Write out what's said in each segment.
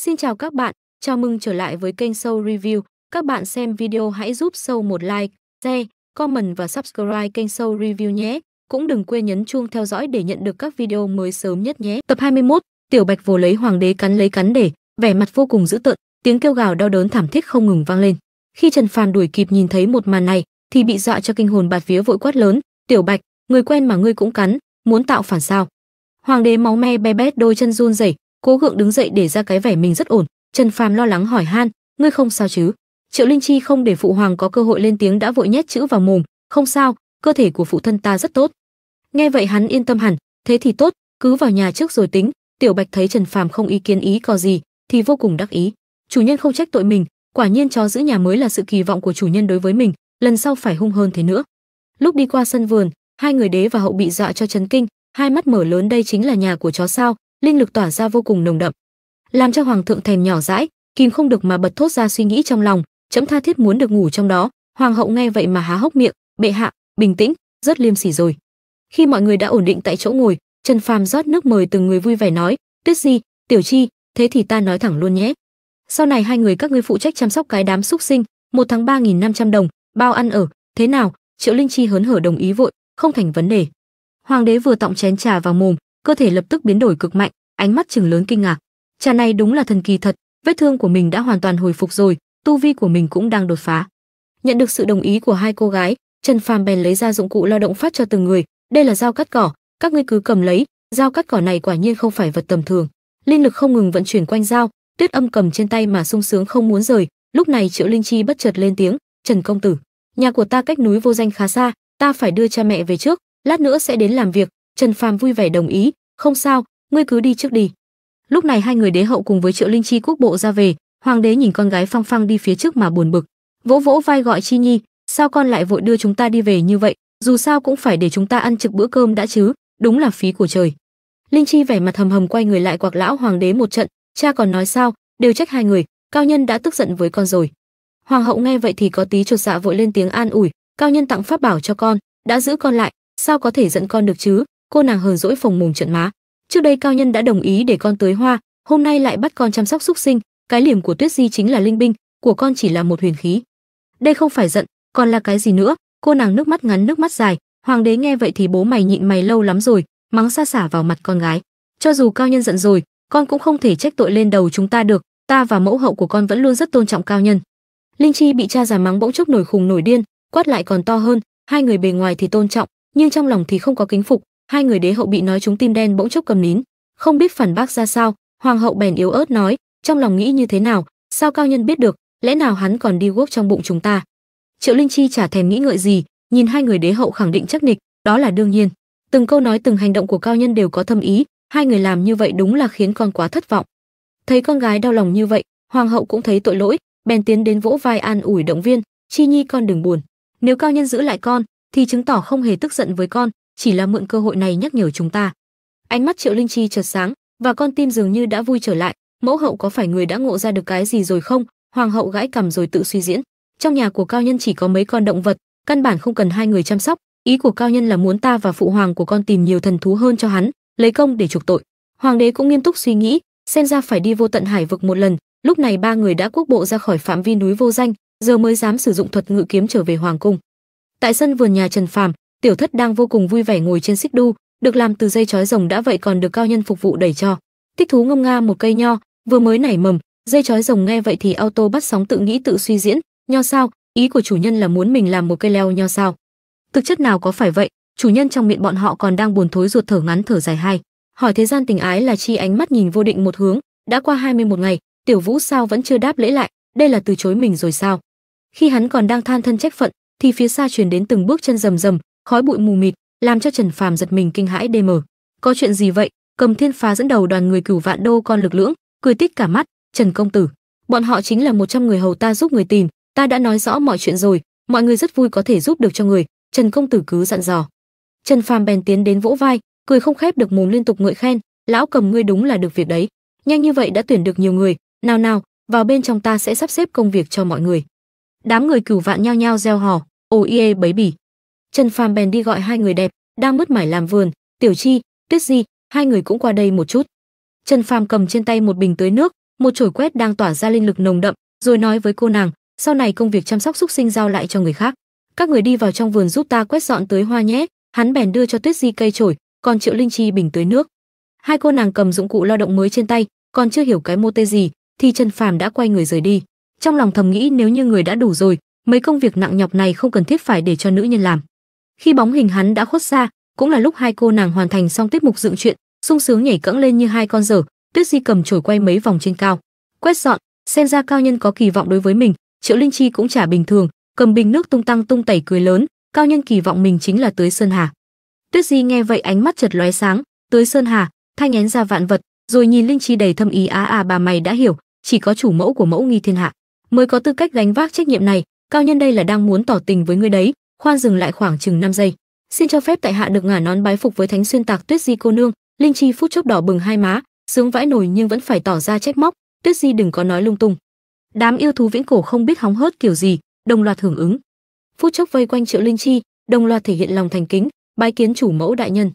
Xin chào các bạn, chào mừng trở lại với kênh Show Review. Các bạn xem video hãy giúp Show một like, share, comment và subscribe kênh Show Review nhé. Cũng đừng quên nhấn chuông theo dõi để nhận được các video mới sớm nhất nhé. Tập 21, Tiểu Bạch vồ lấy hoàng đế cắn lấy cắn để, vẻ mặt vô cùng dữ tợn, tiếng kêu gào đau đớn thảm thiết không ngừng vang lên. Khi Trần Phàm đuổi kịp nhìn thấy một màn này, thì bị dọa cho kinh hồn bạt vía vội quát lớn, "Tiểu Bạch, người quen mà ngươi cũng cắn, muốn tạo phản sao?" Hoàng đế máu me be bét đôi chân run rẩy, Cố Gượng đứng dậy để ra cái vẻ mình rất ổn, Trần Phàm lo lắng hỏi han, "Ngươi không sao chứ?" Triệu Linh Chi không để phụ hoàng có cơ hội lên tiếng đã vội nhét chữ vào mồm, "Không sao, cơ thể của phụ thân ta rất tốt." Nghe vậy hắn yên tâm hẳn, thế thì tốt, cứ vào nhà trước rồi tính. Tiểu Bạch thấy Trần Phàm không ý kiến ý có gì, thì vô cùng đắc ý. Chủ nhân không trách tội mình, quả nhiên chó giữ nhà mới là sự kỳ vọng của chủ nhân đối với mình, lần sau phải hung hơn thế nữa. Lúc đi qua sân vườn, hai người đế và hậu bị dọa cho chấn kinh, hai mắt mở lớn đây chính là nhà của chó sao, linh lực tỏa ra vô cùng nồng đậm làm cho hoàng thượng thèm nhỏ dãi kìm không được mà bật thốt ra suy nghĩ trong lòng chấm tha thiết muốn được ngủ trong đó hoàng hậu nghe vậy mà há hốc miệng bệ hạ bình tĩnh rất liêm sỉ rồi khi mọi người đã ổn định tại chỗ ngồi trần phàm rót nước mời từng người vui vẻ nói tuyết di tiểu chi thế thì ta nói thẳng luôn nhé sau này hai người các ngươi phụ trách chăm sóc cái đám xúc sinh một tháng ba nghìn năm trăm đồng bao ăn ở thế nào triệu linh chi hớn hở đồng ý vội không thành vấn đề hoàng đế vừa tọng chén trà vào mồm cơ thể lập tức biến đổi cực mạnh, ánh mắt chừng lớn kinh ngạc. Cha này đúng là thần kỳ thật, vết thương của mình đã hoàn toàn hồi phục rồi, tu vi của mình cũng đang đột phá. Nhận được sự đồng ý của hai cô gái, Trần Phàm bèn lấy ra dụng cụ lao động phát cho từng người, đây là dao cắt cỏ, các ngươi cứ cầm lấy, dao cắt cỏ này quả nhiên không phải vật tầm thường. Linh lực không ngừng vận chuyển quanh dao, Tuyết Âm cầm trên tay mà sung sướng không muốn rời, lúc này Triệu Linh Chi bất chợt lên tiếng, "Trần công tử, nhà của ta cách núi vô danh khá xa, ta phải đưa cha mẹ về trước, lát nữa sẽ đến làm việc, Trần Phàm vui vẻ đồng ý, "Không sao, ngươi cứ đi trước đi." Lúc này hai người đế hậu cùng với Triệu Linh Chi quốc bộ ra về, hoàng đế nhìn con gái phang phang đi phía trước mà buồn bực, vỗ vỗ vai gọi Chi Nhi, "Sao con lại vội đưa chúng ta đi về như vậy, dù sao cũng phải để chúng ta ăn trực bữa cơm đã chứ, đúng là phí của trời." Linh Chi vẻ mặt hầm hầm quay người lại quạc lão hoàng đế một trận, "Cha còn nói sao, đều trách hai người, cao nhân đã tức giận với con rồi." Hoàng hậu nghe vậy thì có tí chột dạ vội lên tiếng an ủi, "Cao nhân tặng pháp bảo cho con, đã giữ con lại, sao có thể giận con được chứ, cô nàng hờn dỗi phồng mồm trận má trước đây cao nhân đã đồng ý để con tới hoa hôm nay lại bắt con chăm sóc xúc sinh cái liềm của tuyết di chính là linh binh của con chỉ là một huyền khí đây không phải giận còn là cái gì nữa cô nàng nước mắt ngắn nước mắt dài hoàng đế nghe vậy thì bố mày nhịn mày lâu lắm rồi mắng xa xả vào mặt con gái cho dù cao nhân giận rồi con cũng không thể trách tội lên đầu chúng ta được ta và mẫu hậu của con vẫn luôn rất tôn trọng cao nhân linh chi bị cha già mắng bỗng chốc nổi khùng nổi điên quát lại còn to hơn hai người bề ngoài thì tôn trọng nhưng trong lòng thì không có kính phục hai người đế hậu bị nói chúng tim đen bỗng chốc cầm nín không biết phản bác ra sao hoàng hậu bèn yếu ớt nói trong lòng nghĩ như thế nào sao cao nhân biết được lẽ nào hắn còn đi guốc trong bụng chúng ta triệu linh chi chả thèm nghĩ ngợi gì nhìn hai người đế hậu khẳng định chắc nịch đó là đương nhiên từng câu nói từng hành động của cao nhân đều có thâm ý hai người làm như vậy đúng là khiến con quá thất vọng thấy con gái đau lòng như vậy hoàng hậu cũng thấy tội lỗi bèn tiến đến vỗ vai an ủi động viên chi nhi con đừng buồn nếu cao nhân giữ lại con thì chứng tỏ không hề tức giận với con chỉ là mượn cơ hội này nhắc nhở chúng ta. Ánh mắt Triệu Linh Chi chợt sáng, và con tim dường như đã vui trở lại, mẫu hậu có phải người đã ngộ ra được cái gì rồi không? Hoàng hậu gãi cằm rồi tự suy diễn, trong nhà của cao nhân chỉ có mấy con động vật, căn bản không cần hai người chăm sóc, ý của cao nhân là muốn ta và phụ hoàng của con tìm nhiều thần thú hơn cho hắn, lấy công để chuộc tội. Hoàng đế cũng nghiêm túc suy nghĩ, xem ra phải đi vô tận hải vực một lần, lúc này ba người đã quốc bộ ra khỏi phạm vi núi vô danh, giờ mới dám sử dụng thuật ngự kiếm trở về hoàng cung. Tại sân vườn nhà Trần Phàm, tiểu thất đang vô cùng vui vẻ ngồi trên xích đu được làm từ dây chói rồng đã vậy còn được cao nhân phục vụ đẩy cho thích thú ngâm nga một cây nho vừa mới nảy mầm dây chói rồng nghe vậy thì auto bắt sóng tự nghĩ tự suy diễn nho sao ý của chủ nhân là muốn mình làm một cây leo nho sao thực chất nào có phải vậy chủ nhân trong miệng bọn họ còn đang buồn thối ruột thở ngắn thở dài hai hỏi thế gian tình ái là chi ánh mắt nhìn vô định một hướng đã qua 21 ngày tiểu vũ sao vẫn chưa đáp lễ lại đây là từ chối mình rồi sao khi hắn còn đang than thân trách phận thì phía xa truyền đến từng bước chân rầm rầm khói bụi mù mịt, làm cho Trần Phàm giật mình kinh hãi đê mờ. Có chuyện gì vậy? Cầm Thiên Phá dẫn đầu đoàn người cửu vạn đô con lực lưỡng, cười tít cả mắt, "Trần công tử, bọn họ chính là một trăm người hầu ta giúp người tìm, ta đã nói rõ mọi chuyện rồi, mọi người rất vui có thể giúp được cho người." Trần công tử cứ dặn dò. Trần Phàm bèn tiến đến vỗ vai, cười không khép được mồm liên tục ngợi khen, "Lão Cầm ngươi đúng là được việc đấy, nhanh như vậy đã tuyển được nhiều người, nào nào, vào bên trong ta sẽ sắp xếp công việc cho mọi người." Đám người cửu vạn nhao nhao reo hò, "Ồ ie bấy bỉ." Trần Phàm bèn đi gọi hai người đẹp đang mứt mải làm vườn, Tiểu Chi, Tuyết Di, hai người cũng qua đây một chút. Trần Phàm cầm trên tay một bình tưới nước, một chổi quét đang tỏa ra linh lực nồng đậm, rồi nói với cô nàng, sau này công việc chăm sóc súc sinh giao lại cho người khác. Các người đi vào trong vườn giúp ta quét dọn tưới hoa nhé. Hắn bèn đưa cho Tuyết Di cây chổi, còn Triệu Linh Chi bình tưới nước. Hai cô nàng cầm dụng cụ lao động mới trên tay, còn chưa hiểu cái mô tê gì, thì Trần Phàm đã quay người rời đi. Trong lòng thầm nghĩ nếu như người đã đủ rồi, mấy công việc nặng nhọc này không cần thiết phải để cho nữ nhân làm khi bóng hình hắn đã khuất xa cũng là lúc hai cô nàng hoàn thành xong tiết mục dựng chuyện sung sướng nhảy cẫng lên như hai con dở tuyết di cầm trổi quay mấy vòng trên cao quét dọn xem ra cao nhân có kỳ vọng đối với mình triệu linh chi cũng chả bình thường cầm bình nước tung tăng tung tẩy cười lớn cao nhân kỳ vọng mình chính là tưới sơn hà tuyết di nghe vậy ánh mắt chật lóe sáng tưới sơn hà thanh én ra vạn vật rồi nhìn linh chi đầy thâm ý á à bà mày đã hiểu chỉ có chủ mẫu của mẫu nghi thiên hạ mới có tư cách gánh vác trách nhiệm này cao nhân đây là đang muốn tỏ tình với ngươi đấy khoan dừng lại khoảng chừng 5 giây xin cho phép tại hạ được ngả nón bái phục với thánh xuyên tạc tuyết di cô nương linh chi phút chốc đỏ bừng hai má sướng vãi nổi nhưng vẫn phải tỏ ra trách móc tuyết di đừng có nói lung tung đám yêu thú viễn cổ không biết hóng hớt kiểu gì đồng loạt hưởng ứng phút chốc vây quanh triệu linh chi đồng loạt thể hiện lòng thành kính bái kiến chủ mẫu đại nhân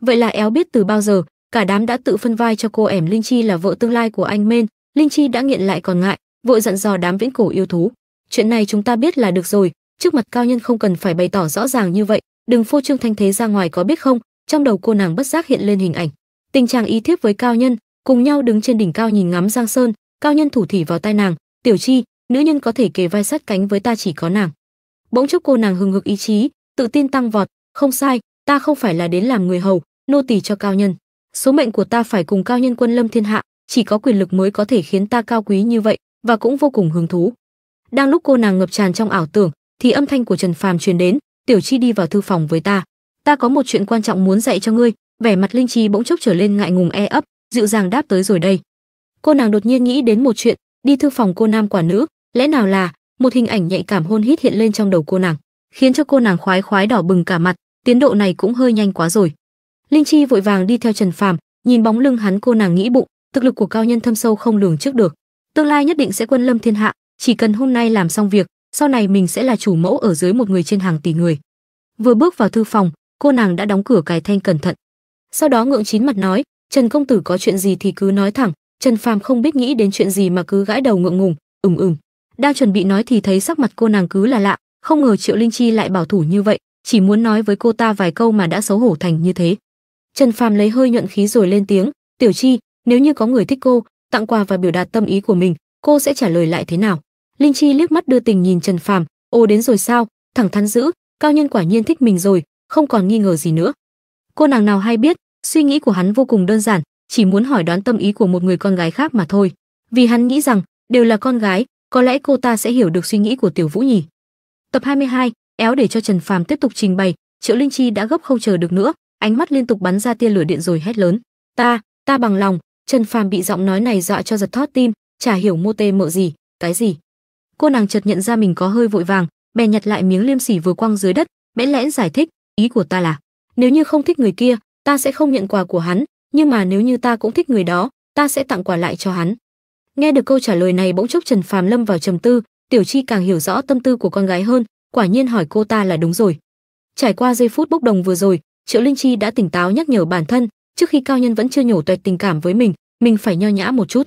vậy là éo biết từ bao giờ cả đám đã tự phân vai cho cô ẻm linh chi là vợ tương lai của anh men linh chi đã nghiện lại còn ngại vội dặn dò đám viễn cổ yêu thú chuyện này chúng ta biết là được rồi trước mặt cao nhân không cần phải bày tỏ rõ ràng như vậy đừng phô trương thanh thế ra ngoài có biết không trong đầu cô nàng bất giác hiện lên hình ảnh tình trạng ý thiếp với cao nhân cùng nhau đứng trên đỉnh cao nhìn ngắm giang sơn cao nhân thủ thỉ vào tai nàng tiểu chi nữ nhân có thể kề vai sát cánh với ta chỉ có nàng bỗng chốc cô nàng hừng hực ý chí tự tin tăng vọt không sai ta không phải là đến làm người hầu nô tỳ cho cao nhân số mệnh của ta phải cùng cao nhân quân lâm thiên hạ chỉ có quyền lực mới có thể khiến ta cao quý như vậy và cũng vô cùng hứng thú đang lúc cô nàng ngập tràn trong ảo tưởng thì âm thanh của Trần Phàm truyền đến, "Tiểu Chi đi vào thư phòng với ta, ta có một chuyện quan trọng muốn dạy cho ngươi." Vẻ mặt Linh Chi bỗng chốc trở lên ngại ngùng e ấp, dịu dàng đáp tới rồi đây. Cô nàng đột nhiên nghĩ đến một chuyện, đi thư phòng cô nam quả nữ, lẽ nào là một hình ảnh nhạy cảm hôn hít hiện lên trong đầu cô nàng, khiến cho cô nàng khoái khoái đỏ bừng cả mặt, tiến độ này cũng hơi nhanh quá rồi. Linh Chi vội vàng đi theo Trần Phàm, nhìn bóng lưng hắn cô nàng nghĩ bụng, thực lực của cao nhân thâm sâu không lường trước được, tương lai nhất định sẽ quân lâm thiên hạ, chỉ cần hôm nay làm xong việc, sau này mình sẽ là chủ mẫu ở dưới một người trên hàng tỷ người. Vừa bước vào thư phòng, cô nàng đã đóng cửa cài then cẩn thận. Sau đó ngượng chín mặt nói, "Trần công tử có chuyện gì thì cứ nói thẳng." Trần Phàm không biết nghĩ đến chuyện gì mà cứ gãi đầu ngượng ngùng, "Ừm ừm." Đang chuẩn bị nói thì thấy sắc mặt cô nàng cứ là lạ, không ngờ Triệu Linh Chi lại bảo thủ như vậy, chỉ muốn nói với cô ta vài câu mà đã xấu hổ thành như thế. Trần Phàm lấy hơi nhuận khí rồi lên tiếng, "Tiểu Chi, nếu như có người thích cô, tặng quà và biểu đạt tâm ý của mình, cô sẽ trả lời lại thế nào?" linh chi liếc mắt đưa tình nhìn trần phàm ô đến rồi sao thẳng thắn dữ, cao nhân quả nhiên thích mình rồi không còn nghi ngờ gì nữa cô nàng nào hay biết suy nghĩ của hắn vô cùng đơn giản chỉ muốn hỏi đoán tâm ý của một người con gái khác mà thôi vì hắn nghĩ rằng đều là con gái có lẽ cô ta sẽ hiểu được suy nghĩ của tiểu vũ nhỉ tập 22, éo để cho trần phàm tiếp tục trình bày triệu linh chi đã gấp không chờ được nữa ánh mắt liên tục bắn ra tia lửa điện rồi hét lớn ta ta bằng lòng trần phàm bị giọng nói này dọa cho giật thót tim chả hiểu mô tê mợ gì cái gì cô nàng chợt nhận ra mình có hơi vội vàng bè nhặt lại miếng liêm sỉ vừa quăng dưới đất bẽn lẽn giải thích ý của ta là nếu như không thích người kia ta sẽ không nhận quà của hắn nhưng mà nếu như ta cũng thích người đó ta sẽ tặng quà lại cho hắn nghe được câu trả lời này bỗng chốc trần phàm lâm vào trầm tư tiểu chi càng hiểu rõ tâm tư của con gái hơn quả nhiên hỏi cô ta là đúng rồi trải qua giây phút bốc đồng vừa rồi triệu linh chi đã tỉnh táo nhắc nhở bản thân trước khi cao nhân vẫn chưa nhổ toẹt tình cảm với mình mình phải nho nhã một chút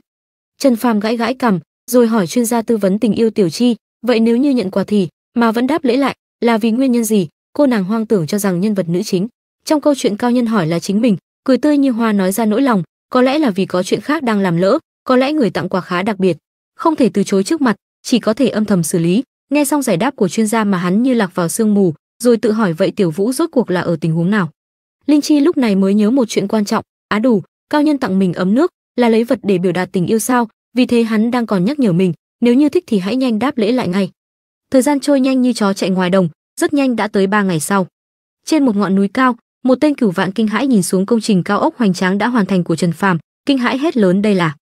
trần phàm gãi gãi cằm rồi hỏi chuyên gia tư vấn tình yêu Tiểu Chi, vậy nếu như nhận quà thì mà vẫn đáp lễ lại, là vì nguyên nhân gì? Cô nàng hoang tưởng cho rằng nhân vật nữ chính trong câu chuyện cao nhân hỏi là chính mình, cười tươi như hoa nói ra nỗi lòng, có lẽ là vì có chuyện khác đang làm lỡ, có lẽ người tặng quà khá đặc biệt, không thể từ chối trước mặt, chỉ có thể âm thầm xử lý. Nghe xong giải đáp của chuyên gia mà hắn như lạc vào sương mù, rồi tự hỏi vậy Tiểu Vũ rốt cuộc là ở tình huống nào. Linh Chi lúc này mới nhớ một chuyện quan trọng, á đủ, cao nhân tặng mình ấm nước, là lấy vật để biểu đạt tình yêu sao, vì thế hắn đang còn nhắc nhở mình, nếu như thích thì hãy nhanh đáp lễ lại ngay. Thời gian trôi nhanh như chó chạy ngoài đồng, rất nhanh đã tới ba ngày sau. Trên một ngọn núi cao, một tên cửu vạn kinh hãi nhìn xuống công trình cao ốc hoành tráng đã hoàn thành của Trần Phàm, kinh hãi hết lớn đây là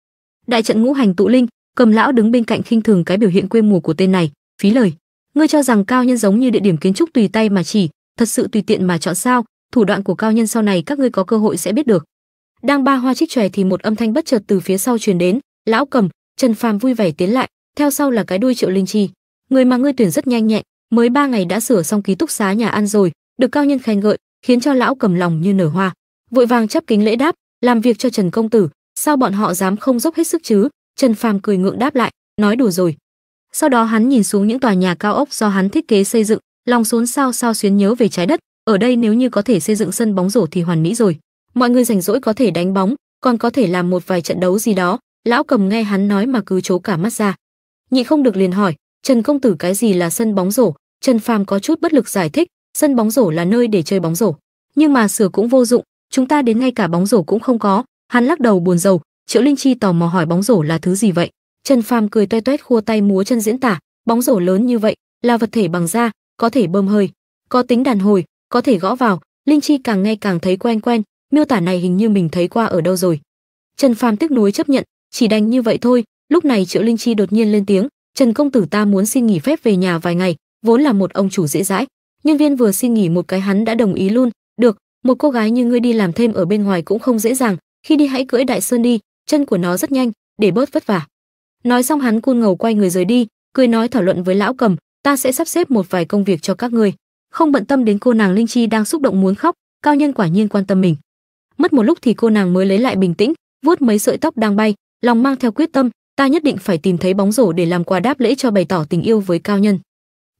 đại trận ngũ hành tụ linh, cầm lão đứng bên cạnh khinh thường cái biểu hiện quê mùa của tên này, phí lời. Ngươi cho rằng cao nhân giống như địa điểm kiến trúc tùy tay mà chỉ, thật sự tùy tiện mà chọn sao? Thủ đoạn của cao nhân sau này các ngươi có cơ hội sẽ biết được. Đang ba hoa trích chòe thì một âm thanh bất chợt từ phía sau truyền đến, lão cầm trần phàm vui vẻ tiến lại theo sau là cái đuôi triệu linh chi người mà ngươi tuyển rất nhanh nhẹn mới ba ngày đã sửa xong ký túc xá nhà ăn rồi được cao nhân khen ngợi khiến cho lão cầm lòng như nở hoa vội vàng chấp kính lễ đáp làm việc cho trần công tử sao bọn họ dám không dốc hết sức chứ trần phàm cười ngượng đáp lại nói đủ rồi sau đó hắn nhìn xuống những tòa nhà cao ốc do hắn thiết kế xây dựng lòng xốn sao sao xuyến nhớ về trái đất ở đây nếu như có thể xây dựng sân bóng rổ thì hoàn mỹ rồi mọi người rảnh rỗi có thể đánh bóng còn có thể làm một vài trận đấu gì đó Lão cầm nghe hắn nói mà cứ chố cả mắt ra. Nhị không được liền hỏi, Trần công tử cái gì là sân bóng rổ? Trần Phàm có chút bất lực giải thích, sân bóng rổ là nơi để chơi bóng rổ. Nhưng mà sửa cũng vô dụng, chúng ta đến ngay cả bóng rổ cũng không có. Hắn lắc đầu buồn rầu, Triệu Linh Chi tò mò hỏi bóng rổ là thứ gì vậy? Trần Phàm cười toe toét khua tay múa chân diễn tả, bóng rổ lớn như vậy, là vật thể bằng da, có thể bơm hơi, có tính đàn hồi, có thể gõ vào, Linh Chi càng nghe càng thấy quen quen, miêu tả này hình như mình thấy qua ở đâu rồi. Trần Phàm tiếc nuối chấp nhận, chỉ đành như vậy thôi lúc này triệu linh chi đột nhiên lên tiếng trần công tử ta muốn xin nghỉ phép về nhà vài ngày vốn là một ông chủ dễ dãi nhân viên vừa xin nghỉ một cái hắn đã đồng ý luôn được một cô gái như ngươi đi làm thêm ở bên ngoài cũng không dễ dàng khi đi hãy cưỡi đại sơn đi chân của nó rất nhanh để bớt vất vả nói xong hắn côn ngầu quay người rời đi cười nói thảo luận với lão cầm ta sẽ sắp xếp một vài công việc cho các ngươi không bận tâm đến cô nàng linh chi đang xúc động muốn khóc cao nhân quả nhiên quan tâm mình mất một lúc thì cô nàng mới lấy lại bình tĩnh vuốt mấy sợi tóc đang bay lòng mang theo quyết tâm, ta nhất định phải tìm thấy bóng rổ để làm quà đáp lễ cho bày tỏ tình yêu với cao nhân.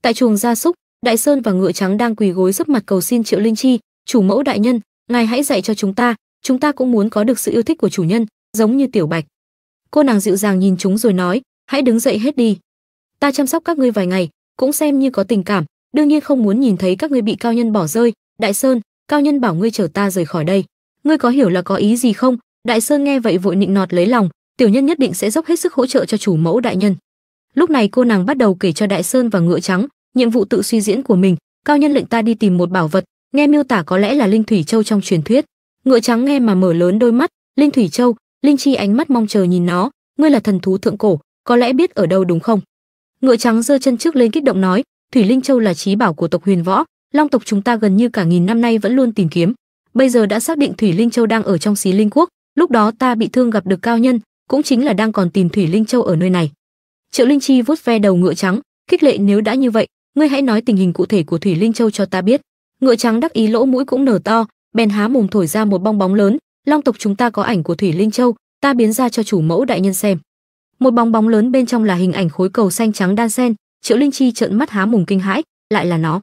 Tại chuồng gia súc, Đại Sơn và Ngựa Trắng đang quỳ gối sấp mặt cầu xin Triệu Linh Chi, chủ mẫu đại nhân, ngài hãy dạy cho chúng ta, chúng ta cũng muốn có được sự yêu thích của chủ nhân, giống như Tiểu Bạch. Cô nàng dịu dàng nhìn chúng rồi nói, hãy đứng dậy hết đi. Ta chăm sóc các ngươi vài ngày, cũng xem như có tình cảm, đương nhiên không muốn nhìn thấy các ngươi bị cao nhân bỏ rơi. Đại Sơn, cao nhân bảo ngươi chở ta rời khỏi đây. Ngươi có hiểu là có ý gì không? Đại Sơn nghe vậy vội nịnh nọt lấy lòng, tiểu nhân nhất định sẽ dốc hết sức hỗ trợ cho chủ mẫu đại nhân lúc này cô nàng bắt đầu kể cho đại sơn và ngựa trắng nhiệm vụ tự suy diễn của mình cao nhân lệnh ta đi tìm một bảo vật nghe miêu tả có lẽ là linh thủy châu trong truyền thuyết ngựa trắng nghe mà mở lớn đôi mắt linh thủy châu linh chi ánh mắt mong chờ nhìn nó ngươi là thần thú thượng cổ có lẽ biết ở đâu đúng không ngựa trắng giơ chân trước lên kích động nói thủy linh châu là trí bảo của tộc huyền võ long tộc chúng ta gần như cả nghìn năm nay vẫn luôn tìm kiếm bây giờ đã xác định thủy linh châu đang ở trong xí linh quốc lúc đó ta bị thương gặp được cao nhân cũng chính là đang còn tìm Thủy Linh Châu ở nơi này. Triệu Linh Chi vuốt ve đầu ngựa trắng, khích lệ nếu đã như vậy, ngươi hãy nói tình hình cụ thể của Thủy Linh Châu cho ta biết. Ngựa trắng đắc ý lỗ mũi cũng nở to, bèn há mồm thổi ra một bong bóng lớn, long tộc chúng ta có ảnh của Thủy Linh Châu, ta biến ra cho chủ mẫu đại nhân xem. Một bong bóng lớn bên trong là hình ảnh khối cầu xanh trắng đan xen, Triệu Linh Chi trợn mắt há mồm kinh hãi, lại là nó.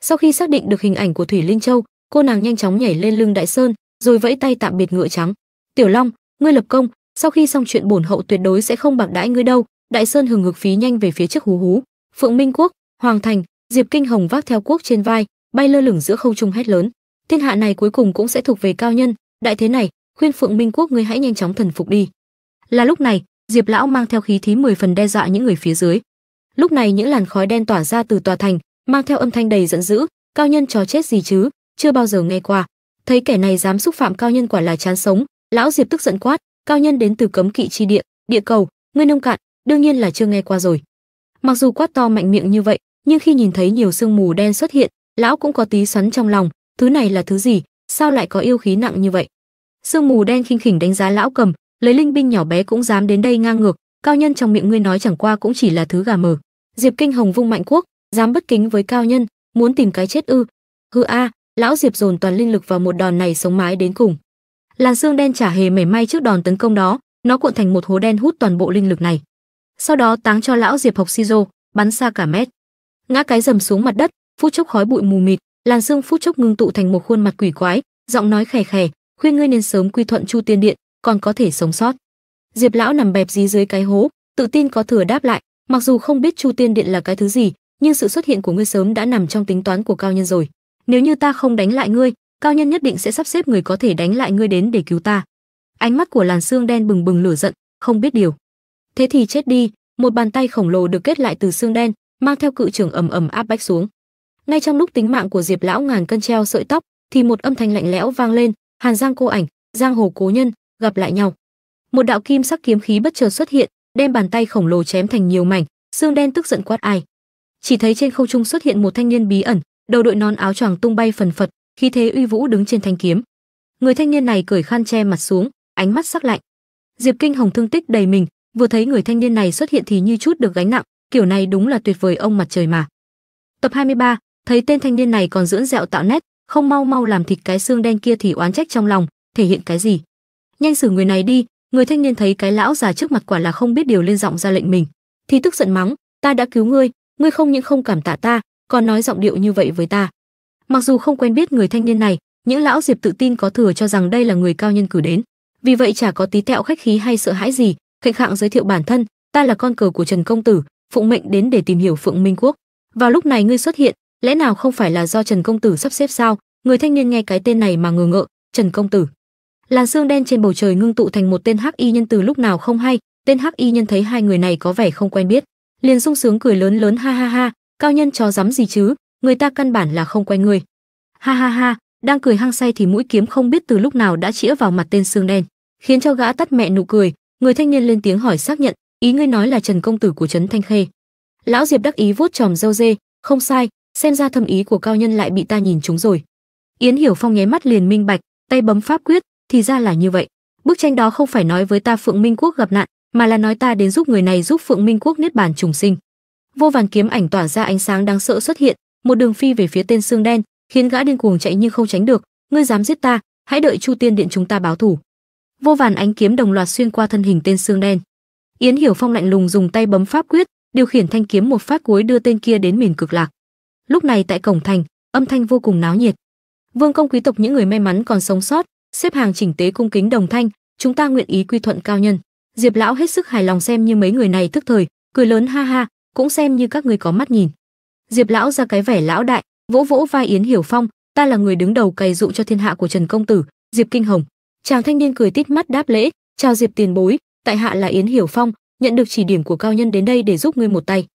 Sau khi xác định được hình ảnh của Thủy Linh Châu, cô nàng nhanh chóng nhảy lên lưng Đại Sơn, rồi vẫy tay tạm biệt ngựa trắng. "Tiểu Long, ngươi lập công, sau khi xong chuyện bổn hậu tuyệt đối sẽ không bạc đãi ngươi đâu đại sơn hừng hực phí nhanh về phía trước hú hú phượng minh quốc hoàng thành diệp kinh hồng vác theo quốc trên vai bay lơ lửng giữa không trung hét lớn thiên hạ này cuối cùng cũng sẽ thuộc về cao nhân đại thế này khuyên phượng minh quốc ngươi hãy nhanh chóng thần phục đi là lúc này diệp lão mang theo khí thí mười phần đe dọa những người phía dưới lúc này những làn khói đen tỏa ra từ tòa thành mang theo âm thanh đầy giận dữ cao nhân trò chết gì chứ chưa bao giờ nghe qua thấy kẻ này dám xúc phạm cao nhân quả là chán sống lão diệp tức giận quát cao nhân đến từ cấm kỵ chi địa, địa cầu, nguyên nông cạn, đương nhiên là chưa nghe qua rồi. Mặc dù quát to mạnh miệng như vậy, nhưng khi nhìn thấy nhiều sương mù đen xuất hiện, lão cũng có tí xoắn trong lòng, thứ này là thứ gì, sao lại có yêu khí nặng như vậy? Sương mù đen khinh khỉnh đánh giá lão cầm, lấy linh binh nhỏ bé cũng dám đến đây ngang ngược, cao nhân trong miệng ngươi nói chẳng qua cũng chỉ là thứ gà mờ. Diệp Kinh Hồng vung mạnh quốc, dám bất kính với cao nhân, muốn tìm cái chết ư? Hừ a, lão Diệp dồn toàn linh lực vào một đòn này sống mái đến cùng. Làn xương đen chả hề mảy may trước đòn tấn công đó, nó cuộn thành một hố đen hút toàn bộ linh lực này. Sau đó táng cho lão Diệp Học Sizo, bắn xa cả mét. Ngã cái dầm xuống mặt đất, phút chốc khói bụi mù mịt, làn xương phút chốc ngưng tụ thành một khuôn mặt quỷ quái, giọng nói khè khè, khuyên ngươi nên sớm quy thuận Chu Tiên Điện, còn có thể sống sót. Diệp lão nằm bẹp dí dưới cái hố, tự tin có thừa đáp lại, mặc dù không biết Chu Tiên Điện là cái thứ gì, nhưng sự xuất hiện của ngươi sớm đã nằm trong tính toán của cao nhân rồi. Nếu như ta không đánh lại ngươi, cao nhân nhất định sẽ sắp xếp người có thể đánh lại ngươi đến để cứu ta ánh mắt của làn xương đen bừng bừng lửa giận không biết điều thế thì chết đi một bàn tay khổng lồ được kết lại từ xương đen mang theo cự trưởng ầm ầm áp bách xuống ngay trong lúc tính mạng của diệp lão ngàn cân treo sợi tóc thì một âm thanh lạnh lẽo vang lên hàn giang cô ảnh giang hồ cố nhân gặp lại nhau một đạo kim sắc kiếm khí bất chợt xuất hiện đem bàn tay khổng lồ chém thành nhiều mảnh xương đen tức giận quát ai chỉ thấy trên không trung xuất hiện một thanh niên bí ẩn đầu đội nón áo choàng tung bay phần phật khí thế uy vũ đứng trên thanh kiếm. Người thanh niên này cởi khăn che mặt xuống, ánh mắt sắc lạnh. Diệp Kinh Hồng thương tích đầy mình, vừa thấy người thanh niên này xuất hiện thì như chút được gánh nặng, kiểu này đúng là tuyệt vời ông mặt trời mà. Tập 23, thấy tên thanh niên này còn dưỡng dẹo tạo nét, không mau mau làm thịt cái xương đen kia thì oán trách trong lòng, thể hiện cái gì? Nhanh xử người này đi, người thanh niên thấy cái lão già trước mặt quả là không biết điều lên giọng ra lệnh mình, thì tức giận mắng, ta đã cứu ngươi, ngươi không những không cảm tạ ta, còn nói giọng điệu như vậy với ta. Mặc dù không quen biết người thanh niên này, những lão Diệp tự tin có thừa cho rằng đây là người cao nhân cử đến, vì vậy chả có tí tẹo khách khí hay sợ hãi gì, khệnh khạng giới thiệu bản thân, ta là con cờ của Trần công tử, phụng mệnh đến để tìm hiểu Phượng Minh quốc. Vào lúc này ngươi xuất hiện, lẽ nào không phải là do Trần công tử sắp xếp sao? Người thanh niên nghe cái tên này mà ngờ ngợ, Trần công tử. Làn xương đen trên bầu trời ngưng tụ thành một tên hắc y nhân từ lúc nào không hay, tên hắc y nhân thấy hai người này có vẻ không quen biết, liền sung sướng cười lớn lớn ha ha ha, cao nhân chó dám gì chứ, người ta căn bản là không quay người. Ha ha ha, đang cười hăng say thì mũi kiếm không biết từ lúc nào đã chĩa vào mặt tên xương đen, khiến cho gã tắt mẹ nụ cười, người thanh niên lên tiếng hỏi xác nhận, ý ngươi nói là Trần công tử của trấn Thanh Khê. Lão Diệp đắc ý vuốt tròm râu dê, không sai, xem ra thâm ý của cao nhân lại bị ta nhìn trúng rồi. Yến Hiểu Phong nháy mắt liền minh bạch, tay bấm pháp quyết, thì ra là như vậy. Bức tranh đó không phải nói với ta Phượng Minh Quốc gặp nạn, mà là nói ta đến giúp người này giúp Phượng Minh Quốc niết bàn trùng sinh. Vô vàn kiếm ảnh tỏa ra ánh sáng đáng sợ xuất hiện, một đường phi về phía tên xương đen, khiến gã điên cuồng chạy nhưng không tránh được, ngươi dám giết ta, hãy đợi Chu Tiên Điện chúng ta báo thủ. Vô vàn ánh kiếm đồng loạt xuyên qua thân hình tên xương đen. Yến Hiểu Phong lạnh lùng dùng tay bấm pháp quyết, điều khiển thanh kiếm một phát cuối đưa tên kia đến miền cực lạc. Lúc này tại cổng thành, âm thanh vô cùng náo nhiệt. Vương công quý tộc những người may mắn còn sống sót, xếp hàng chỉnh tế cung kính đồng thanh, chúng ta nguyện ý quy thuận cao nhân. Diệp lão hết sức hài lòng xem như mấy người này thức thời, cười lớn ha ha, cũng xem như các người có mắt nhìn diệp lão ra cái vẻ lão đại vỗ vỗ vai yến hiểu phong ta là người đứng đầu cày dụ cho thiên hạ của trần công tử diệp kinh hồng chàng thanh niên cười tít mắt đáp lễ chào diệp tiền bối tại hạ là yến hiểu phong nhận được chỉ điểm của cao nhân đến đây để giúp ngươi một tay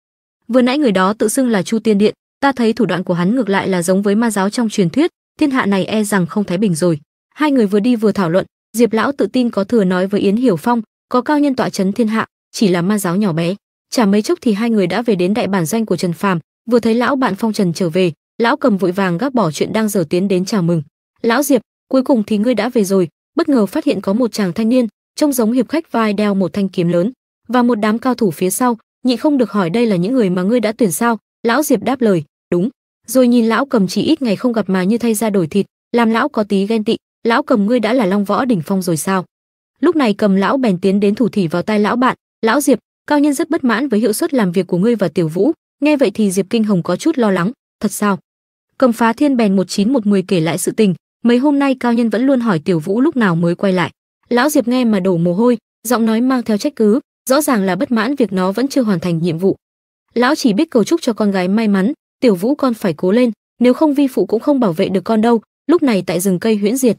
vừa nãy người đó tự xưng là chu tiên điện ta thấy thủ đoạn của hắn ngược lại là giống với ma giáo trong truyền thuyết thiên hạ này e rằng không thái bình rồi hai người vừa đi vừa thảo luận diệp lão tự tin có thừa nói với yến hiểu phong có cao nhân tọa chấn thiên hạ chỉ là ma giáo nhỏ bé chả mấy chốc thì hai người đã về đến đại bản doanh của trần phàm vừa thấy lão bạn phong trần trở về lão cầm vội vàng gác bỏ chuyện đang dở tiến đến chào mừng lão diệp cuối cùng thì ngươi đã về rồi bất ngờ phát hiện có một chàng thanh niên trông giống hiệp khách vai đeo một thanh kiếm lớn và một đám cao thủ phía sau nhị không được hỏi đây là những người mà ngươi đã tuyển sao lão diệp đáp lời đúng rồi nhìn lão cầm chỉ ít ngày không gặp mà như thay ra đổi thịt làm lão có tí ghen tị lão cầm ngươi đã là long võ đỉnh phong rồi sao lúc này cầm lão bèn tiến đến thủ thỉ vào tai lão bạn lão diệp cao nhân rất bất mãn với hiệu suất làm việc của ngươi và tiểu vũ Nghe vậy thì Diệp Kinh Hồng có chút lo lắng, thật sao? Cầm Phá Thiên bèn một chín một mười kể lại sự tình, mấy hôm nay cao nhân vẫn luôn hỏi Tiểu Vũ lúc nào mới quay lại. Lão Diệp nghe mà đổ mồ hôi, giọng nói mang theo trách cứ, rõ ràng là bất mãn việc nó vẫn chưa hoàn thành nhiệm vụ. Lão chỉ biết cầu chúc cho con gái may mắn, Tiểu Vũ con phải cố lên, nếu không vi phụ cũng không bảo vệ được con đâu, lúc này tại rừng cây huyễn diệt.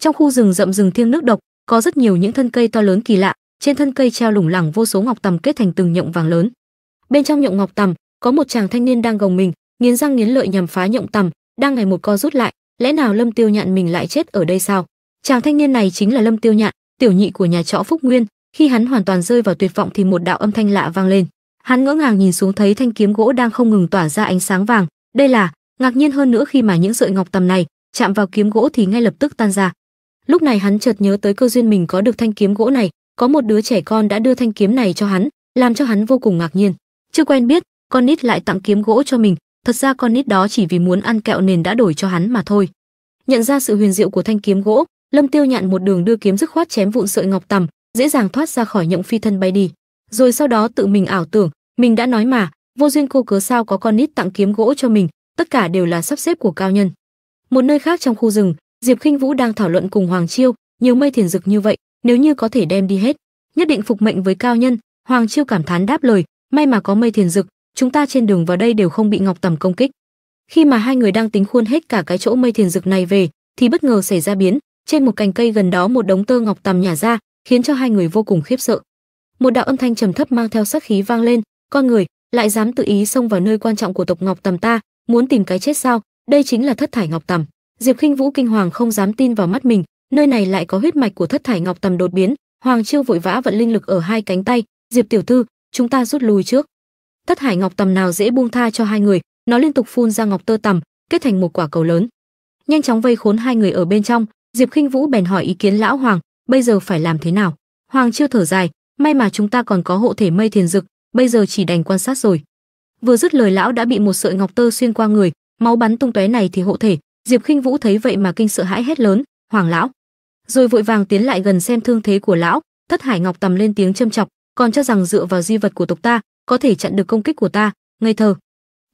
Trong khu rừng rậm rừng thiêng nước độc, có rất nhiều những thân cây to lớn kỳ lạ, trên thân cây treo lủng lẳng vô số ngọc tầm kết thành từng nhộng vàng lớn. Bên trong nhộng ngọc tầm, có một chàng thanh niên đang gồng mình nghiến răng nghiến lợi nhằm phá nhộng tầm đang ngày một co rút lại lẽ nào lâm tiêu nhạn mình lại chết ở đây sao chàng thanh niên này chính là lâm tiêu nhạn tiểu nhị của nhà trọ phúc nguyên khi hắn hoàn toàn rơi vào tuyệt vọng thì một đạo âm thanh lạ vang lên hắn ngỡ ngàng nhìn xuống thấy thanh kiếm gỗ đang không ngừng tỏa ra ánh sáng vàng đây là ngạc nhiên hơn nữa khi mà những sợi ngọc tầm này chạm vào kiếm gỗ thì ngay lập tức tan ra lúc này hắn chợt nhớ tới cơ duyên mình có được thanh kiếm gỗ này có một đứa trẻ con đã đưa thanh kiếm này cho hắn làm cho hắn vô cùng ngạc nhiên chưa quen biết con nít lại tặng kiếm gỗ cho mình, thật ra con nít đó chỉ vì muốn ăn kẹo nền đã đổi cho hắn mà thôi. Nhận ra sự huyền diệu của thanh kiếm gỗ, Lâm Tiêu Nhạn một đường đưa kiếm dứt khoát chém vụn sợi ngọc tầm, dễ dàng thoát ra khỏi nhộng phi thân bay đi. Rồi sau đó tự mình ảo tưởng, mình đã nói mà, vô duyên cô cớ sao có con nít tặng kiếm gỗ cho mình, tất cả đều là sắp xếp của cao nhân. Một nơi khác trong khu rừng, Diệp Khinh Vũ đang thảo luận cùng Hoàng Chiêu, nhiều mây thiền dực như vậy, nếu như có thể đem đi hết, nhất định phục mệnh với cao nhân, Hoàng Chiêu cảm thán đáp lời, may mà có mây thiền dực, chúng ta trên đường vào đây đều không bị Ngọc Tầm công kích. Khi mà hai người đang tính khuôn hết cả cái chỗ mây thiền dực này về, thì bất ngờ xảy ra biến, trên một cành cây gần đó một đống tơ ngọc tầm nhả ra, khiến cho hai người vô cùng khiếp sợ. Một đạo âm thanh trầm thấp mang theo sát khí vang lên, con người lại dám tự ý xông vào nơi quan trọng của tộc Ngọc Tầm ta, muốn tìm cái chết sao? Đây chính là Thất thải Ngọc Tầm. Diệp Khinh Vũ kinh hoàng không dám tin vào mắt mình, nơi này lại có huyết mạch của Thất thải Ngọc Tầm đột biến, Hoàng Chiêu vội vã vận linh lực ở hai cánh tay, "Diệp tiểu thư, chúng ta rút lui trước." Tất hải ngọc tầm nào dễ buông tha cho hai người, nó liên tục phun ra ngọc tơ tầm, kết thành một quả cầu lớn. Nhanh chóng vây khốn hai người ở bên trong, Diệp Khinh Vũ bèn hỏi ý kiến lão hoàng, bây giờ phải làm thế nào? Hoàng chưa thở dài, may mà chúng ta còn có hộ thể mây thiền dực, bây giờ chỉ đành quan sát rồi. Vừa dứt lời lão đã bị một sợi ngọc tơ xuyên qua người, máu bắn tung tóe này thì hộ thể, Diệp Khinh Vũ thấy vậy mà kinh sợ hãi hết lớn, "Hoàng lão!" Rồi vội vàng tiến lại gần xem thương thế của lão, Thất Hải Ngọc tầm lên tiếng châm chọc, còn cho rằng dựa vào di vật của tộc ta, có thể chặn được công kích của ta, ngây thơ.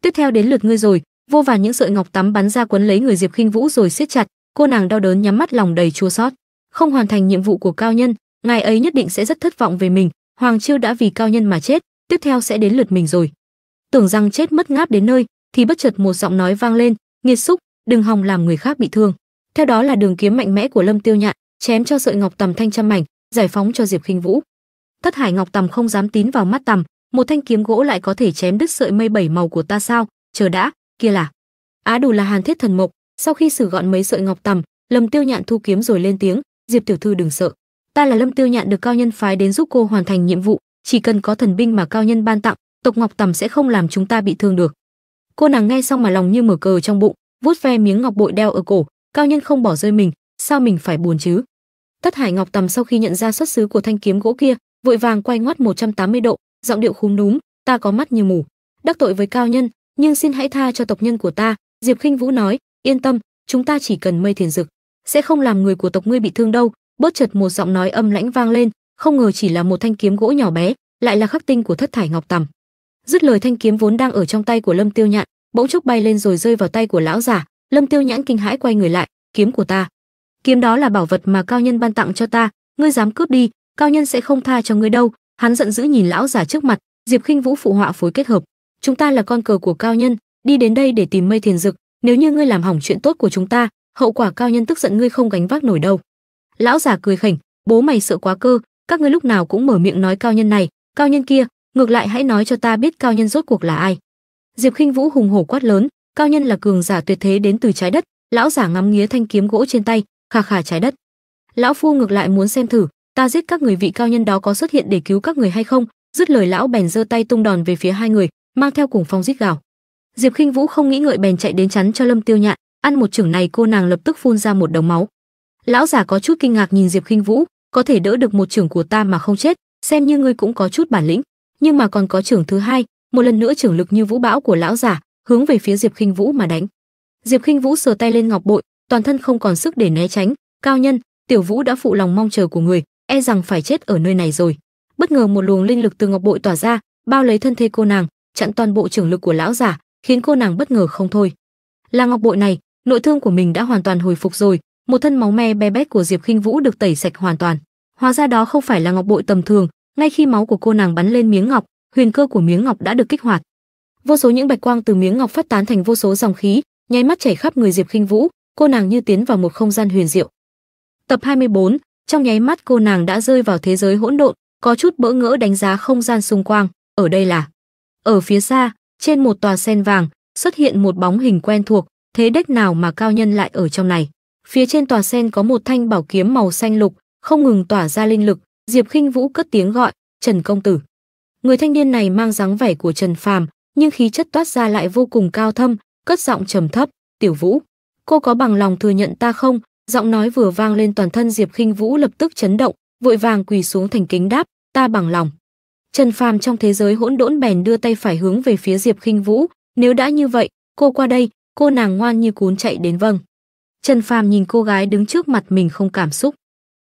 Tiếp theo đến lượt ngươi rồi, vô vàn những sợi ngọc tắm bắn ra quấn lấy người Diệp Khinh Vũ rồi siết chặt, cô nàng đau đớn nhắm mắt lòng đầy chua xót. Không hoàn thành nhiệm vụ của cao nhân, ngài ấy nhất định sẽ rất thất vọng về mình, Hoàng Chiêu đã vì cao nhân mà chết, tiếp theo sẽ đến lượt mình rồi. Tưởng rằng chết mất ngáp đến nơi, thì bất chợt một giọng nói vang lên, nghiệt xúc, đừng hòng làm người khác bị thương. Theo đó là đường kiếm mạnh mẽ của Lâm Tiêu Nhạn, chém cho sợi ngọc tầm thanh trăm mảnh, giải phóng cho Diệp Khinh Vũ. Thất Hải Ngọc Tầm không dám tín vào mắt tầm, một thanh kiếm gỗ lại có thể chém đứt sợi mây bảy màu của ta sao chờ đã kia là á đủ là hàn thiết thần mộc sau khi xử gọn mấy sợi ngọc tầm lâm tiêu nhạn thu kiếm rồi lên tiếng diệp tiểu thư đừng sợ ta là lâm tiêu nhạn được cao nhân phái đến giúp cô hoàn thành nhiệm vụ chỉ cần có thần binh mà cao nhân ban tặng tộc ngọc tầm sẽ không làm chúng ta bị thương được cô nàng nghe xong mà lòng như mở cờ trong bụng vuốt ve miếng ngọc bội đeo ở cổ cao nhân không bỏ rơi mình sao mình phải buồn chứ tất hải ngọc tầm sau khi nhận ra xuất xứ của thanh kiếm gỗ kia vội vàng quay ngoắt 180 độ giọng điệu khúm núm, ta có mắt như mù, đắc tội với cao nhân, nhưng xin hãy tha cho tộc nhân của ta, Diệp Khinh Vũ nói, yên tâm, chúng ta chỉ cần mây thiền dực, sẽ không làm người của tộc ngươi bị thương đâu, bớt chợt một giọng nói âm lãnh vang lên, không ngờ chỉ là một thanh kiếm gỗ nhỏ bé, lại là khắc tinh của thất thải ngọc tầm. Dứt lời thanh kiếm vốn đang ở trong tay của Lâm Tiêu Nhạn, bỗng chốc bay lên rồi rơi vào tay của lão giả, Lâm Tiêu Nhãn kinh hãi quay người lại, kiếm của ta. Kiếm đó là bảo vật mà cao nhân ban tặng cho ta, ngươi dám cướp đi, cao nhân sẽ không tha cho ngươi đâu, Hắn giận dữ nhìn lão giả trước mặt, Diệp Khinh Vũ phụ họa phối kết hợp, "Chúng ta là con cờ của cao nhân, đi đến đây để tìm Mây Thiền Dực, nếu như ngươi làm hỏng chuyện tốt của chúng ta, hậu quả cao nhân tức giận ngươi không gánh vác nổi đâu." Lão giả cười khỉnh, "Bố mày sợ quá cơ, các ngươi lúc nào cũng mở miệng nói cao nhân này, cao nhân kia, ngược lại hãy nói cho ta biết cao nhân rốt cuộc là ai." Diệp Khinh Vũ hùng hổ quát lớn, "Cao nhân là cường giả tuyệt thế đến từ trái đất." Lão giả ngắm nghía thanh kiếm gỗ trên tay, khà khà trái đất. "Lão phu ngược lại muốn xem thử, ta giết các người vị cao nhân đó có xuất hiện để cứu các người hay không dứt lời lão bèn giơ tay tung đòn về phía hai người mang theo cùng phong rít gào diệp khinh vũ không nghĩ ngợi bèn chạy đến chắn cho lâm tiêu nhạn ăn một chưởng này cô nàng lập tức phun ra một đống máu lão già có chút kinh ngạc nhìn diệp khinh vũ có thể đỡ được một chưởng của ta mà không chết xem như ngươi cũng có chút bản lĩnh nhưng mà còn có chưởng thứ hai một lần nữa chưởng lực như vũ bão của lão già hướng về phía diệp khinh vũ mà đánh diệp khinh vũ sờ tay lên ngọc bội toàn thân không còn sức để né tránh cao nhân tiểu vũ đã phụ lòng mong chờ của người e rằng phải chết ở nơi này rồi bất ngờ một luồng linh lực từ ngọc bội tỏa ra bao lấy thân thể cô nàng chặn toàn bộ trưởng lực của lão giả khiến cô nàng bất ngờ không thôi là ngọc bội này nội thương của mình đã hoàn toàn hồi phục rồi một thân máu me be bét của diệp khinh vũ được tẩy sạch hoàn toàn hóa ra đó không phải là ngọc bội tầm thường ngay khi máu của cô nàng bắn lên miếng ngọc huyền cơ của miếng ngọc đã được kích hoạt vô số những bạch quang từ miếng ngọc phát tán thành vô số dòng khí nháy mắt chảy khắp người diệp khinh vũ cô nàng như tiến vào một không gian huyền diệu tập 24, trong nháy mắt cô nàng đã rơi vào thế giới hỗn độn, có chút bỡ ngỡ đánh giá không gian xung quanh, ở đây là. Ở phía xa, trên một tòa sen vàng, xuất hiện một bóng hình quen thuộc, thế đếch nào mà cao nhân lại ở trong này. Phía trên tòa sen có một thanh bảo kiếm màu xanh lục, không ngừng tỏa ra linh lực, Diệp Khinh Vũ cất tiếng gọi, "Trần công tử." Người thanh niên này mang dáng vẻ của Trần Phàm, nhưng khí chất toát ra lại vô cùng cao thâm, cất giọng trầm thấp, "Tiểu Vũ, cô có bằng lòng thừa nhận ta không? Giọng nói vừa vang lên toàn thân Diệp Khinh Vũ lập tức chấn động, vội vàng quỳ xuống thành kính đáp, "Ta bằng lòng." Trần Phàm trong thế giới hỗn độn bèn đưa tay phải hướng về phía Diệp Khinh Vũ, "Nếu đã như vậy, cô qua đây." Cô nàng ngoan như cún chạy đến vâng. Trần Phàm nhìn cô gái đứng trước mặt mình không cảm xúc,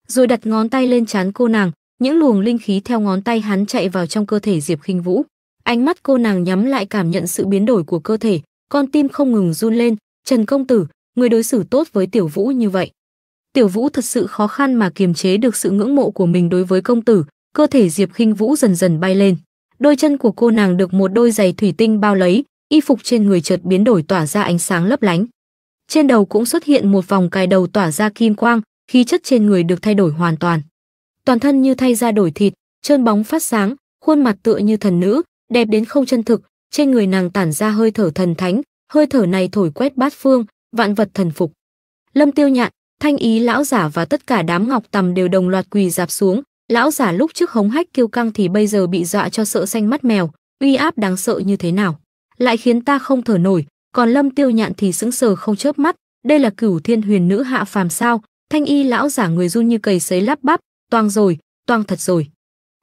rồi đặt ngón tay lên trán cô nàng, những luồng linh khí theo ngón tay hắn chạy vào trong cơ thể Diệp Khinh Vũ. Ánh mắt cô nàng nhắm lại cảm nhận sự biến đổi của cơ thể, con tim không ngừng run lên, "Trần công tử, người đối xử tốt với Tiểu Vũ như vậy. Tiểu Vũ thật sự khó khăn mà kiềm chế được sự ngưỡng mộ của mình đối với công tử, cơ thể Diệp Khinh Vũ dần dần bay lên. Đôi chân của cô nàng được một đôi giày thủy tinh bao lấy, y phục trên người chợt biến đổi tỏa ra ánh sáng lấp lánh. Trên đầu cũng xuất hiện một vòng cài đầu tỏa ra kim quang, khí chất trên người được thay đổi hoàn toàn. Toàn thân như thay da đổi thịt, trơn bóng phát sáng, khuôn mặt tựa như thần nữ, đẹp đến không chân thực, trên người nàng tản ra hơi thở thần thánh, hơi thở này thổi quét bát phương, vạn vật thần phục. Lâm Tiêu Nhạn, Thanh Ý lão giả và tất cả đám ngọc tầm đều đồng loạt quỳ dạp xuống, lão giả lúc trước hống hách kiêu căng thì bây giờ bị dọa cho sợ xanh mắt mèo, uy áp đáng sợ như thế nào, lại khiến ta không thở nổi, còn Lâm Tiêu Nhạn thì sững sờ không chớp mắt, đây là Cửu Thiên Huyền nữ hạ phàm sao? Thanh y lão giả người run như cầy sấy lắp bắp, toang rồi, toang thật rồi.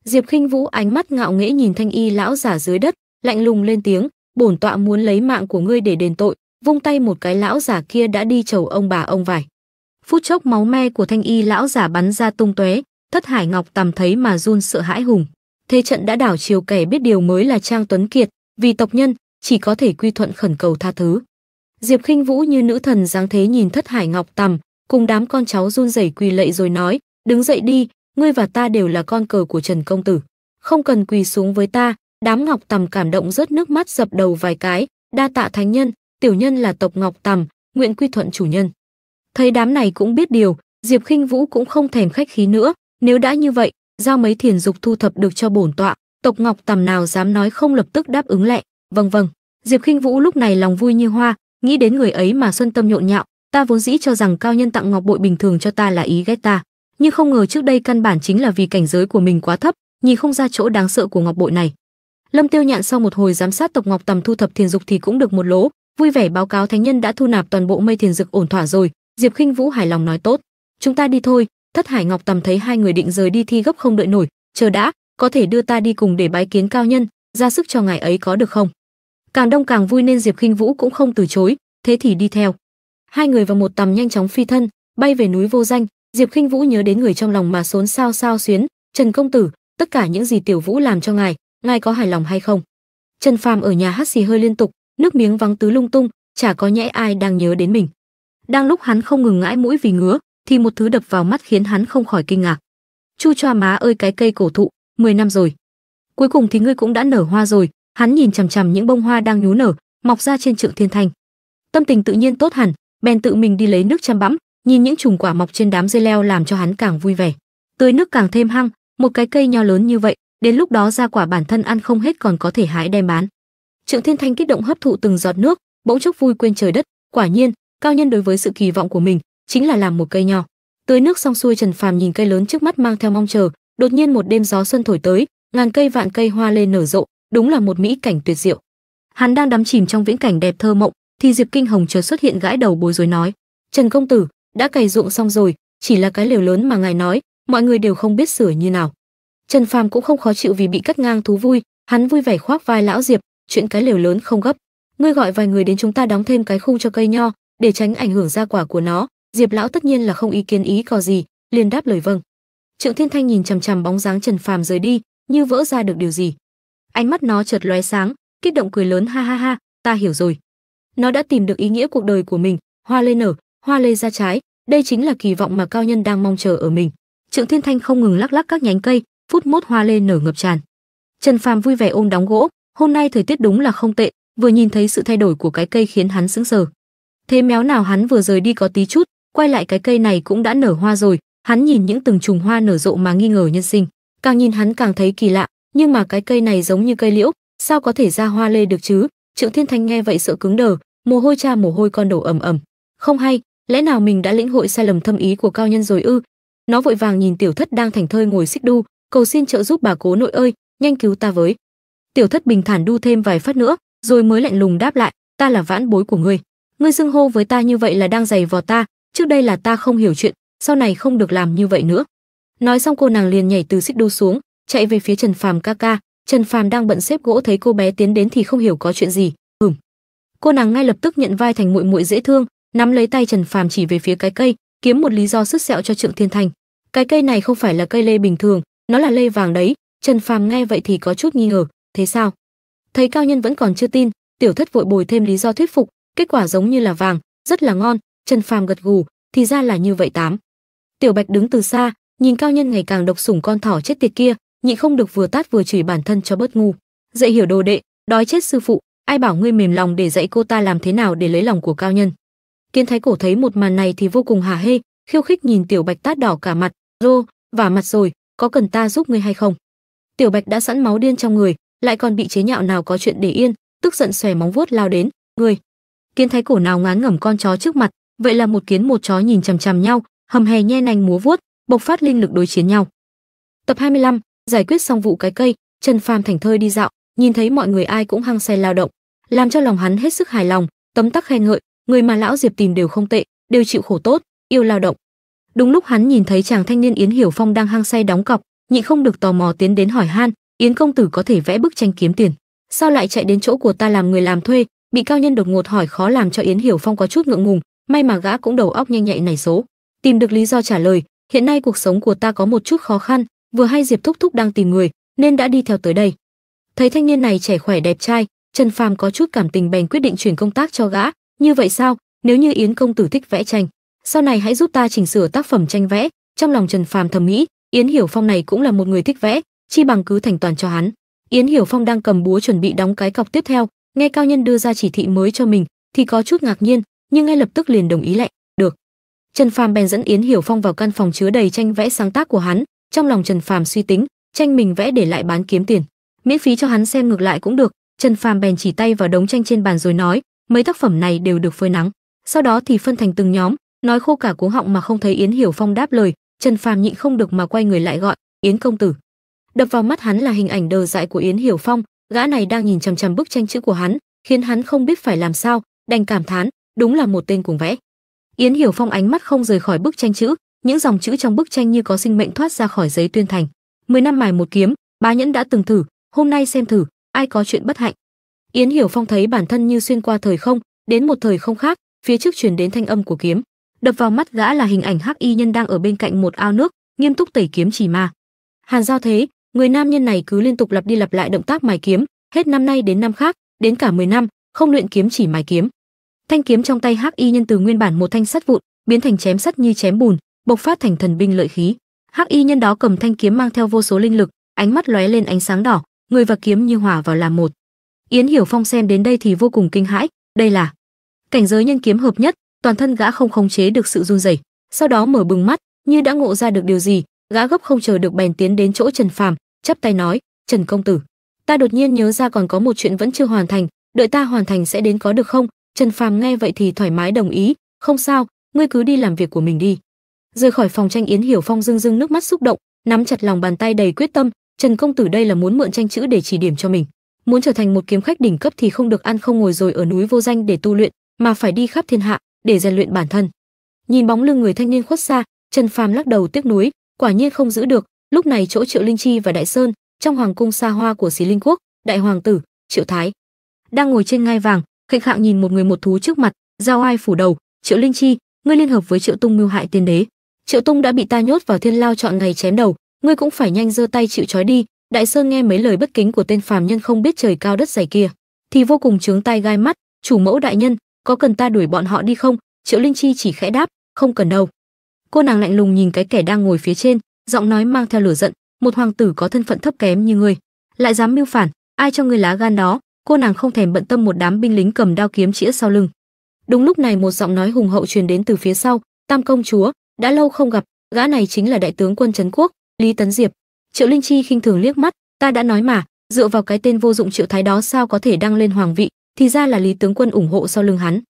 Diệp Khinh Vũ ánh mắt ngạo nghễ nhìn Thanh y lão giả dưới đất, lạnh lùng lên tiếng, bổn tọa muốn lấy mạng của ngươi để đền tội, vung tay một cái lão giả kia đã đi chầu ông bà ông vải. Phút chốc máu me của thanh y lão giả bắn ra tung tóe, Thất Hải Ngọc tầm thấy mà run sợ hãi hùng. Thế trận đã đảo chiều kẻ biết điều mới là Trang Tuấn Kiệt, vì tộc nhân chỉ có thể quy thuận khẩn cầu tha thứ. Diệp Khinh Vũ như nữ thần dáng thế nhìn Thất Hải Ngọc tầm, cùng đám con cháu run rẩy quỳ lạy rồi nói, "Đứng dậy đi, ngươi và ta đều là con cờ của Trần công tử, không cần quỳ xuống với ta." Đám Ngọc tầm cảm động rớt nước mắt dập đầu vài cái, "Đa tạ thánh nhân, tiểu nhân là tộc Ngọc Tầm, nguyện quy thuận chủ nhân. Thấy đám này cũng biết điều, Diệp Khinh Vũ cũng không thèm khách khí nữa, nếu đã như vậy, giao mấy thiền dục thu thập được cho bổn tọa, tộc Ngọc Tầm nào dám nói không lập tức đáp ứng lẹ, vâng vâng. Diệp Khinh Vũ lúc này lòng vui như hoa, nghĩ đến người ấy mà xuân tâm nhộn nhạo, ta vốn dĩ cho rằng cao nhân tặng ngọc bội bình thường cho ta là ý ghét ta, nhưng không ngờ trước đây căn bản chính là vì cảnh giới của mình quá thấp, nhìn không ra chỗ đáng sợ của ngọc bội này. Lâm Tiêu Nhạn sau một hồi giám sát tộc Ngọc Tầm thu thập thiền dục thì cũng được một lỗ, vui vẻ báo cáo thánh nhân đã thu nạp toàn bộ mây thiền dực ổn thỏa rồi diệp khinh vũ hài lòng nói tốt chúng ta đi thôi thất hải ngọc tầm thấy hai người định rời đi thi gấp không đợi nổi chờ đã có thể đưa ta đi cùng để bái kiến cao nhân ra sức cho ngài ấy có được không càng đông càng vui nên diệp khinh vũ cũng không từ chối thế thì đi theo hai người vào một tầm nhanh chóng phi thân bay về núi vô danh diệp khinh vũ nhớ đến người trong lòng mà xốn sao sao xuyến trần công tử tất cả những gì tiểu vũ làm cho ngài ngài có hài lòng hay không trần phàm ở nhà hắt xì hơi liên tục nước miếng vắng tứ lung tung, chả có nhẽ ai đang nhớ đến mình. Đang lúc hắn không ngừng ngãi mũi vì ngứa, thì một thứ đập vào mắt khiến hắn không khỏi kinh ngạc. Chu choa má ơi cái cây cổ thụ, 10 năm rồi. Cuối cùng thì ngươi cũng đã nở hoa rồi, hắn nhìn chằm chằm những bông hoa đang nhú nở, mọc ra trên trượng thiên thanh. Tâm tình tự nhiên tốt hẳn, bèn tự mình đi lấy nước chăm bẵm, nhìn những chùm quả mọc trên đám dây leo làm cho hắn càng vui vẻ. Tưới nước càng thêm hăng, một cái cây nho lớn như vậy, đến lúc đó ra quả bản thân ăn không hết còn có thể hái đem bán. Trượng Thiên Thanh kích động hấp thụ từng giọt nước, bỗng chốc vui quên trời đất, quả nhiên, cao nhân đối với sự kỳ vọng của mình, chính là làm một cây nho. Tưới nước xong xuôi Trần Phàm nhìn cây lớn trước mắt mang theo mong chờ, đột nhiên một đêm gió xuân thổi tới, ngàn cây vạn cây hoa lên nở rộ, đúng là một mỹ cảnh tuyệt diệu. Hắn đang đắm chìm trong viễn cảnh đẹp thơ mộng, thì Diệp Kinh Hồng chợt xuất hiện gãi đầu bối rối nói: "Trần công tử, đã cày ruộng xong rồi, chỉ là cái lều lớn mà ngài nói, mọi người đều không biết sửa như nào." Trần Phàm cũng không khó chịu vì bị cắt ngang thú vui, hắn vui vẻ khoác vai lão Diệp, chuyện cái lều lớn không gấp ngươi gọi vài người đến chúng ta đóng thêm cái khung cho cây nho để tránh ảnh hưởng ra quả của nó diệp lão tất nhiên là không ý kiến ý có gì liền đáp lời vâng trượng thiên thanh nhìn chằm chằm bóng dáng trần phàm rời đi như vỡ ra được điều gì ánh mắt nó chợt lóe sáng kích động cười lớn ha ha ha ta hiểu rồi nó đã tìm được ý nghĩa cuộc đời của mình hoa lên nở hoa lê ra trái đây chính là kỳ vọng mà cao nhân đang mong chờ ở mình trượng thiên thanh không ngừng lắc lắc các nhánh cây phút mốt hoa lê nở ngập tràn trần phàm vui vẻ ôm đóng gỗ Hôm nay thời tiết đúng là không tệ, vừa nhìn thấy sự thay đổi của cái cây khiến hắn sững sờ. Thế méo nào hắn vừa rời đi có tí chút, quay lại cái cây này cũng đã nở hoa rồi, hắn nhìn những từng chùm hoa nở rộ mà nghi ngờ nhân sinh, càng nhìn hắn càng thấy kỳ lạ, nhưng mà cái cây này giống như cây liễu, sao có thể ra hoa lê được chứ? Trượng Thiên Thanh nghe vậy sợ cứng đờ, mồ hôi cha mồ hôi con đổ ầm ầm. Không hay, lẽ nào mình đã lĩnh hội sai lầm thâm ý của cao nhân rồi ư? Nó vội vàng nhìn tiểu thất đang thành thơi ngồi xích đu, cầu xin trợ giúp bà cố nội ơi, nhanh cứu ta với. Tiểu Thất bình thản đu thêm vài phát nữa, rồi mới lạnh lùng đáp lại, "Ta là vãn bối của ngươi. Ngươi xưng hô với ta như vậy là đang giày vò ta, trước đây là ta không hiểu chuyện, sau này không được làm như vậy nữa." Nói xong cô nàng liền nhảy từ xích đu xuống, chạy về phía Trần Phàm ca ca, Trần Phàm đang bận xếp gỗ thấy cô bé tiến đến thì không hiểu có chuyện gì, ừm. Cô nàng ngay lập tức nhận vai thành muội muội dễ thương, nắm lấy tay Trần Phàm chỉ về phía cái cây, kiếm một lý do sứt sẹo cho Trượng Thiên Thành. Cái cây này không phải là cây lê bình thường, nó là lê vàng đấy. Trần Phàm nghe vậy thì có chút nghi ngờ, thế sao thấy cao nhân vẫn còn chưa tin tiểu thất vội bồi thêm lý do thuyết phục kết quả giống như là vàng rất là ngon trần phàm gật gù thì ra là như vậy tám tiểu bạch đứng từ xa nhìn cao nhân ngày càng độc sủng con thỏ chết tiệt kia nhị không được vừa tát vừa chửi bản thân cho bớt ngu dạy hiểu đồ đệ đói chết sư phụ ai bảo ngươi mềm lòng để dạy cô ta làm thế nào để lấy lòng của cao nhân kiến thái cổ thấy một màn này thì vô cùng hả hê khiêu khích nhìn tiểu bạch tát đỏ cả mặt rô và mặt rồi có cần ta giúp ngươi hay không tiểu bạch đã sẵn máu điên trong người lại còn bị chế nhạo nào có chuyện để yên tức giận xòe móng vuốt lao đến người kiến thái cổ nào ngán ngẩm con chó trước mặt vậy là một kiến một chó nhìn chằm chằm nhau hầm hè nhe nành múa vuốt bộc phát linh lực đối chiến nhau tập 25, giải quyết xong vụ cái cây trần phàm thảnh thơi đi dạo nhìn thấy mọi người ai cũng hăng say lao động làm cho lòng hắn hết sức hài lòng tấm tắc khen ngợi người mà lão diệp tìm đều không tệ đều chịu khổ tốt yêu lao động đúng lúc hắn nhìn thấy chàng thanh niên yến hiểu phong đang hăng say đóng cọc nhị không được tò mò tiến đến hỏi han Yến công tử có thể vẽ bức tranh kiếm tiền, sao lại chạy đến chỗ của ta làm người làm thuê? Bị cao nhân đột ngột hỏi khó làm cho Yến Hiểu Phong có chút ngượng ngùng, may mà gã cũng đầu óc nhanh nhạy nảy số, tìm được lý do trả lời, hiện nay cuộc sống của ta có một chút khó khăn, vừa hay Diệp Thúc Thúc đang tìm người, nên đã đi theo tới đây. Thấy thanh niên này trẻ khỏe đẹp trai, Trần Phàm có chút cảm tình bèn quyết định chuyển công tác cho gã, như vậy sao, nếu như Yến công tử thích vẽ tranh, sau này hãy giúp ta chỉnh sửa tác phẩm tranh vẽ, trong lòng Trần Phàm thầm nghĩ, Yến Hiểu Phong này cũng là một người thích vẽ, chi bằng cứ thành toàn cho hắn. Yến Hiểu Phong đang cầm búa chuẩn bị đóng cái cọc tiếp theo, nghe cao nhân đưa ra chỉ thị mới cho mình thì có chút ngạc nhiên, nhưng ngay lập tức liền đồng ý lại "Được." Trần Phàm bèn dẫn Yến Hiểu Phong vào căn phòng chứa đầy tranh vẽ sáng tác của hắn, trong lòng Trần Phàm suy tính, tranh mình vẽ để lại bán kiếm tiền, miễn phí cho hắn xem ngược lại cũng được. Trần Phàm bèn chỉ tay vào đống tranh trên bàn rồi nói, mấy tác phẩm này đều được phơi nắng, sau đó thì phân thành từng nhóm, nói khô cả cuống họng mà không thấy Yến Hiểu Phong đáp lời, Trần Phàm nhịn không được mà quay người lại gọi, "Yến công tử." đập vào mắt hắn là hình ảnh đờ dại của yến hiểu phong gã này đang nhìn chằm chằm bức tranh chữ của hắn khiến hắn không biết phải làm sao đành cảm thán đúng là một tên cuồng vẽ yến hiểu phong ánh mắt không rời khỏi bức tranh chữ những dòng chữ trong bức tranh như có sinh mệnh thoát ra khỏi giấy tuyên thành mười năm mài một kiếm bá nhẫn đã từng thử hôm nay xem thử ai có chuyện bất hạnh yến hiểu phong thấy bản thân như xuyên qua thời không đến một thời không khác phía trước truyền đến thanh âm của kiếm đập vào mắt gã là hình ảnh hắc y nhân đang ở bên cạnh một ao nước nghiêm túc tẩy kiếm chỉ ma hàn giao thế người nam nhân này cứ liên tục lặp đi lặp lại động tác mài kiếm, hết năm nay đến năm khác, đến cả 10 năm, không luyện kiếm chỉ mài kiếm. Thanh kiếm trong tay Hắc Y Nhân từ nguyên bản một thanh sắt vụn, biến thành chém sắt như chém bùn, bộc phát thành thần binh lợi khí. Hắc Y Nhân đó cầm thanh kiếm mang theo vô số linh lực, ánh mắt lóe lên ánh sáng đỏ, người và kiếm như hòa vào làm một. Yến Hiểu Phong xem đến đây thì vô cùng kinh hãi, đây là cảnh giới nhân kiếm hợp nhất, toàn thân gã không khống chế được sự run rẩy, sau đó mở bừng mắt, như đã ngộ ra được điều gì, gã gấp không chờ được bèn tiến đến chỗ Trần Phàm, chắp tay nói trần công tử ta đột nhiên nhớ ra còn có một chuyện vẫn chưa hoàn thành đợi ta hoàn thành sẽ đến có được không trần phàm nghe vậy thì thoải mái đồng ý không sao ngươi cứ đi làm việc của mình đi rời khỏi phòng tranh yến hiểu phong dưng dưng nước mắt xúc động nắm chặt lòng bàn tay đầy quyết tâm trần công tử đây là muốn mượn tranh chữ để chỉ điểm cho mình muốn trở thành một kiếm khách đỉnh cấp thì không được ăn không ngồi rồi ở núi vô danh để tu luyện mà phải đi khắp thiên hạ để rèn luyện bản thân nhìn bóng lưng người thanh niên khuất xa trần phàm lắc đầu tiếc nuối quả nhiên không giữ được lúc này chỗ triệu linh chi và đại sơn trong hoàng cung xa hoa của xí linh quốc đại hoàng tử triệu thái đang ngồi trên ngai vàng khệnh khạng nhìn một người một thú trước mặt giao ai phủ đầu triệu linh chi ngươi liên hợp với triệu tung mưu hại tiên đế triệu tung đã bị ta nhốt vào thiên lao chọn ngày chém đầu ngươi cũng phải nhanh giơ tay chịu trói đi đại sơn nghe mấy lời bất kính của tên phàm nhân không biết trời cao đất dày kia thì vô cùng trướng tay gai mắt chủ mẫu đại nhân có cần ta đuổi bọn họ đi không triệu linh chi chỉ khẽ đáp không cần đâu cô nàng lạnh lùng nhìn cái kẻ đang ngồi phía trên giọng nói mang theo lửa giận, "Một hoàng tử có thân phận thấp kém như ngươi, lại dám mưu phản, ai cho ngươi lá gan đó?" Cô nàng không thèm bận tâm một đám binh lính cầm đao kiếm chĩa sau lưng. Đúng lúc này một giọng nói hùng hậu truyền đến từ phía sau, "Tam công chúa, đã lâu không gặp, gã này chính là đại tướng quân trấn quốc, Lý Tấn Diệp." Triệu Linh Chi khinh thường liếc mắt, "Ta đã nói mà, dựa vào cái tên vô dụng Triệu Thái đó sao có thể đăng lên hoàng vị, thì ra là Lý tướng quân ủng hộ sau lưng hắn."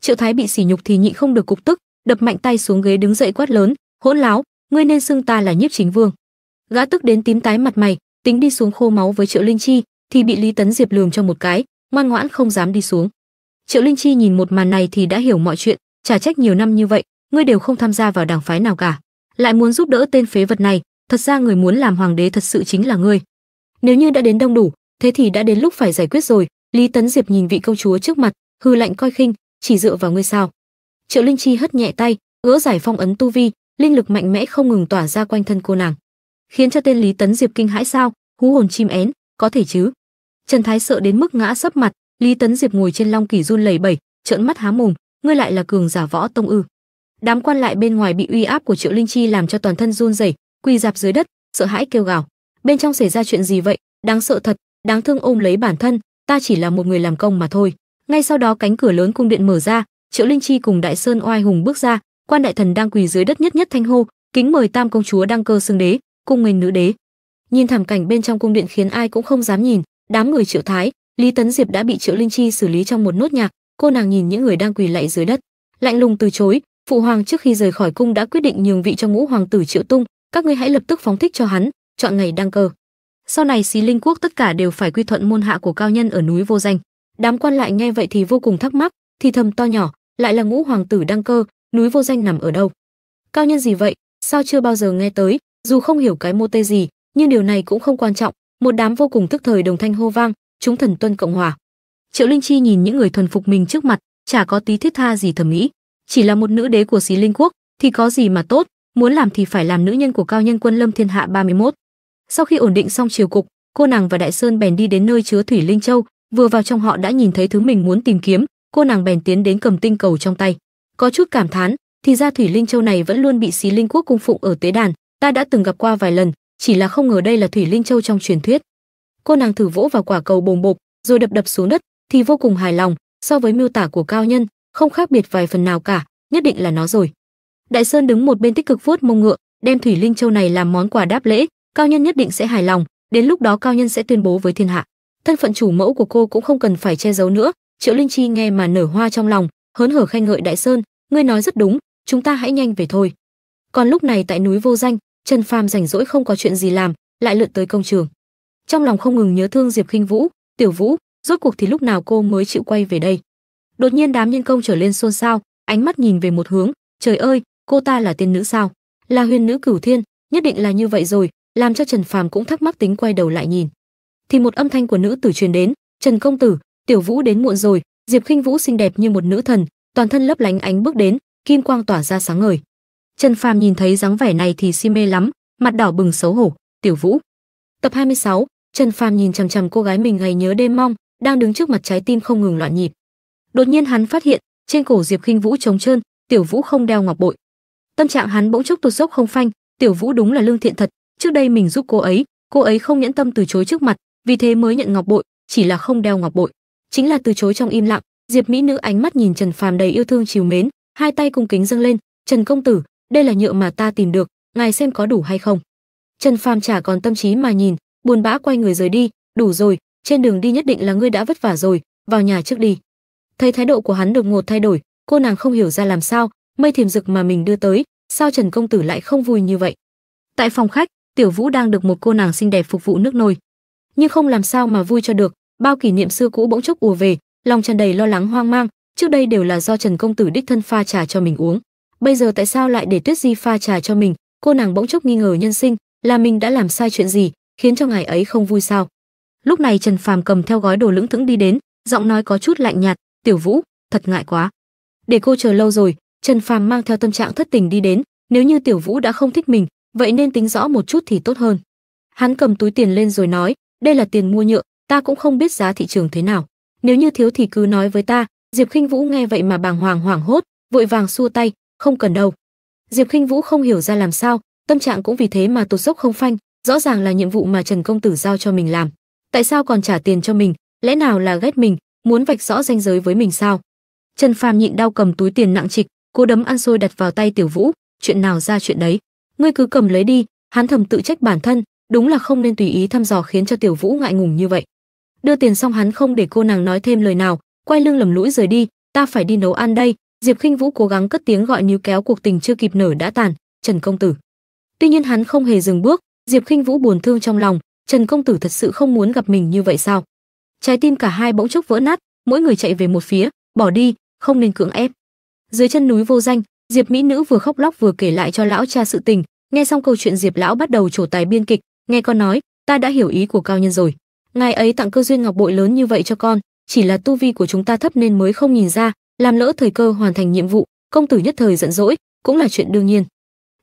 Triệu Thái bị sỉ nhục thì nhịn không được cục tức, đập mạnh tay xuống ghế đứng dậy quát lớn, "Hỗn láo, ngươi nên xưng ta là nhiếp chính vương gã tức đến tím tái mặt mày tính đi xuống khô máu với triệu linh chi thì bị lý tấn diệp lườm cho một cái ngoan ngoãn không dám đi xuống triệu linh chi nhìn một màn này thì đã hiểu mọi chuyện trả trách nhiều năm như vậy ngươi đều không tham gia vào đảng phái nào cả lại muốn giúp đỡ tên phế vật này thật ra người muốn làm hoàng đế thật sự chính là ngươi nếu như đã đến đông đủ thế thì đã đến lúc phải giải quyết rồi lý tấn diệp nhìn vị công chúa trước mặt hư lạnh coi khinh chỉ dựa vào ngươi sao triệu linh chi hất nhẹ tay gỡ giải phong ấn tu vi linh lực mạnh mẽ không ngừng tỏa ra quanh thân cô nàng, khiến cho tên Lý Tấn Diệp kinh hãi sao? Hú hồn chim én, có thể chứ? Trần Thái sợ đến mức ngã sấp mặt, Lý Tấn Diệp ngồi trên long kỳ run lẩy bẩy, trợn mắt há mồm, ngươi lại là cường giả võ tông ư? Đám quan lại bên ngoài bị uy áp của Triệu Linh Chi làm cho toàn thân run rẩy, quỳ dạp dưới đất, sợ hãi kêu gào. Bên trong xảy ra chuyện gì vậy? Đáng sợ thật, đáng thương ôm lấy bản thân, ta chỉ là một người làm công mà thôi. Ngay sau đó cánh cửa lớn cung điện mở ra, Triệu Linh Chi cùng Đại Sơn Oai Hùng bước ra, quan đại thần đang quỳ dưới đất nhất nhất thanh hô kính mời tam công chúa đăng cơ xưng đế cung nghênh nữ đế nhìn thảm cảnh bên trong cung điện khiến ai cũng không dám nhìn đám người triệu thái lý tấn diệp đã bị triệu linh chi xử lý trong một nốt nhạc cô nàng nhìn những người đang quỳ lạy dưới đất lạnh lùng từ chối phụ hoàng trước khi rời khỏi cung đã quyết định nhường vị cho ngũ hoàng tử triệu tung các ngươi hãy lập tức phóng thích cho hắn chọn ngày đăng cơ sau này xí linh quốc tất cả đều phải quy thuận môn hạ của cao nhân ở núi vô danh đám quan lại nghe vậy thì vô cùng thắc mắc thì thầm to nhỏ lại là ngũ hoàng tử đăng cơ núi vô danh nằm ở đâu? Cao nhân gì vậy, sao chưa bao giờ nghe tới, dù không hiểu cái mô tê gì, nhưng điều này cũng không quan trọng, một đám vô cùng tức thời đồng thanh hô vang, chúng thần tuân cộng hòa. Triệu Linh Chi nhìn những người thuần phục mình trước mặt, chả có tí thiết tha gì thẩm mỹ. chỉ là một nữ đế của xí linh quốc thì có gì mà tốt, muốn làm thì phải làm nữ nhân của cao nhân quân lâm thiên hạ 31. Sau khi ổn định xong triều cục, cô nàng và Đại Sơn bèn đi đến nơi chứa thủy linh châu, vừa vào trong họ đã nhìn thấy thứ mình muốn tìm kiếm, cô nàng bèn tiến đến cầm tinh cầu trong tay có chút cảm thán thì ra thủy linh châu này vẫn luôn bị xí linh quốc cung phụng ở tế đàn ta đã từng gặp qua vài lần chỉ là không ngờ đây là thủy linh châu trong truyền thuyết cô nàng thử vỗ vào quả cầu bồng bột rồi đập đập xuống đất thì vô cùng hài lòng so với miêu tả của cao nhân không khác biệt vài phần nào cả nhất định là nó rồi đại sơn đứng một bên tích cực vuốt mông ngựa đem thủy linh châu này làm món quà đáp lễ cao nhân nhất định sẽ hài lòng đến lúc đó cao nhân sẽ tuyên bố với thiên hạ thân phận chủ mẫu của cô cũng không cần phải che giấu nữa triệu linh chi nghe mà nở hoa trong lòng hớn hở khen ngợi đại sơn ngươi nói rất đúng chúng ta hãy nhanh về thôi còn lúc này tại núi vô danh trần phàm rảnh rỗi không có chuyện gì làm lại lượn tới công trường trong lòng không ngừng nhớ thương diệp khinh vũ tiểu vũ rốt cuộc thì lúc nào cô mới chịu quay về đây đột nhiên đám nhân công trở lên xôn xao ánh mắt nhìn về một hướng trời ơi cô ta là tiên nữ sao là huyền nữ cửu thiên nhất định là như vậy rồi làm cho trần phàm cũng thắc mắc tính quay đầu lại nhìn thì một âm thanh của nữ tử truyền đến trần công tử tiểu vũ đến muộn rồi Diệp Khinh Vũ xinh đẹp như một nữ thần, toàn thân lấp lánh ánh bước đến, kim quang tỏa ra sáng ngời. Trần Phàm nhìn thấy dáng vẻ này thì si mê lắm, mặt đỏ bừng xấu hổ, "Tiểu Vũ." Tập 26, Trần Phàm nhìn chằm chằm cô gái mình ngày nhớ đêm mong, đang đứng trước mặt trái tim không ngừng loạn nhịp. Đột nhiên hắn phát hiện, trên cổ Diệp Khinh Vũ trống trơn, Tiểu Vũ không đeo ngọc bội. Tâm trạng hắn bỗng chốc tụt dốc không phanh, Tiểu Vũ đúng là lương thiện thật, trước đây mình giúp cô ấy, cô ấy không nhẫn tâm từ chối trước mặt, vì thế mới nhận ngọc bội, chỉ là không đeo ngọc bội chính là từ chối trong im lặng diệp mỹ nữ ánh mắt nhìn trần phàm đầy yêu thương chiều mến hai tay cung kính dâng lên trần công tử đây là nhựa mà ta tìm được ngài xem có đủ hay không trần phàm chả còn tâm trí mà nhìn buồn bã quay người rời đi đủ rồi trên đường đi nhất định là ngươi đã vất vả rồi vào nhà trước đi thấy thái độ của hắn đột ngột thay đổi cô nàng không hiểu ra làm sao mây thiềm rực mà mình đưa tới sao trần công tử lại không vui như vậy tại phòng khách tiểu vũ đang được một cô nàng xinh đẹp phục vụ nước nồi nhưng không làm sao mà vui cho được bao kỷ niệm xưa cũ bỗng chốc ùa về lòng tràn đầy lo lắng hoang mang trước đây đều là do trần công tử đích thân pha trà cho mình uống bây giờ tại sao lại để tuyết di pha trà cho mình cô nàng bỗng chốc nghi ngờ nhân sinh là mình đã làm sai chuyện gì khiến cho ngài ấy không vui sao lúc này trần phàm cầm theo gói đồ lững thững đi đến giọng nói có chút lạnh nhạt tiểu vũ thật ngại quá để cô chờ lâu rồi trần phàm mang theo tâm trạng thất tình đi đến nếu như tiểu vũ đã không thích mình vậy nên tính rõ một chút thì tốt hơn hắn cầm túi tiền lên rồi nói đây là tiền mua nhựa ta cũng không biết giá thị trường thế nào nếu như thiếu thì cứ nói với ta diệp khinh vũ nghe vậy mà bàng hoàng hoảng hốt vội vàng xua tay không cần đâu diệp khinh vũ không hiểu ra làm sao tâm trạng cũng vì thế mà tụt dốc không phanh rõ ràng là nhiệm vụ mà trần công tử giao cho mình làm tại sao còn trả tiền cho mình lẽ nào là ghét mình muốn vạch rõ ranh giới với mình sao trần phàm nhịn đau cầm túi tiền nặng trịch cố đấm ăn xôi đặt vào tay tiểu vũ chuyện nào ra chuyện đấy ngươi cứ cầm lấy đi hắn thầm tự trách bản thân đúng là không nên tùy ý thăm dò khiến cho tiểu vũ ngại ngùng như vậy đưa tiền xong hắn không để cô nàng nói thêm lời nào quay lưng lầm lũi rời đi ta phải đi nấu ăn đây diệp khinh vũ cố gắng cất tiếng gọi níu kéo cuộc tình chưa kịp nở đã tàn trần công tử tuy nhiên hắn không hề dừng bước diệp khinh vũ buồn thương trong lòng trần công tử thật sự không muốn gặp mình như vậy sao trái tim cả hai bỗng chốc vỡ nát mỗi người chạy về một phía bỏ đi không nên cưỡng ép dưới chân núi vô danh diệp mỹ nữ vừa khóc lóc vừa kể lại cho lão cha sự tình nghe xong câu chuyện diệp lão bắt đầu trổ tài biên kịch nghe con nói ta đã hiểu ý của cao nhân rồi ngài ấy tặng cơ duyên ngọc bội lớn như vậy cho con, chỉ là tu vi của chúng ta thấp nên mới không nhìn ra, làm lỡ thời cơ hoàn thành nhiệm vụ, công tử nhất thời giận dỗi, cũng là chuyện đương nhiên.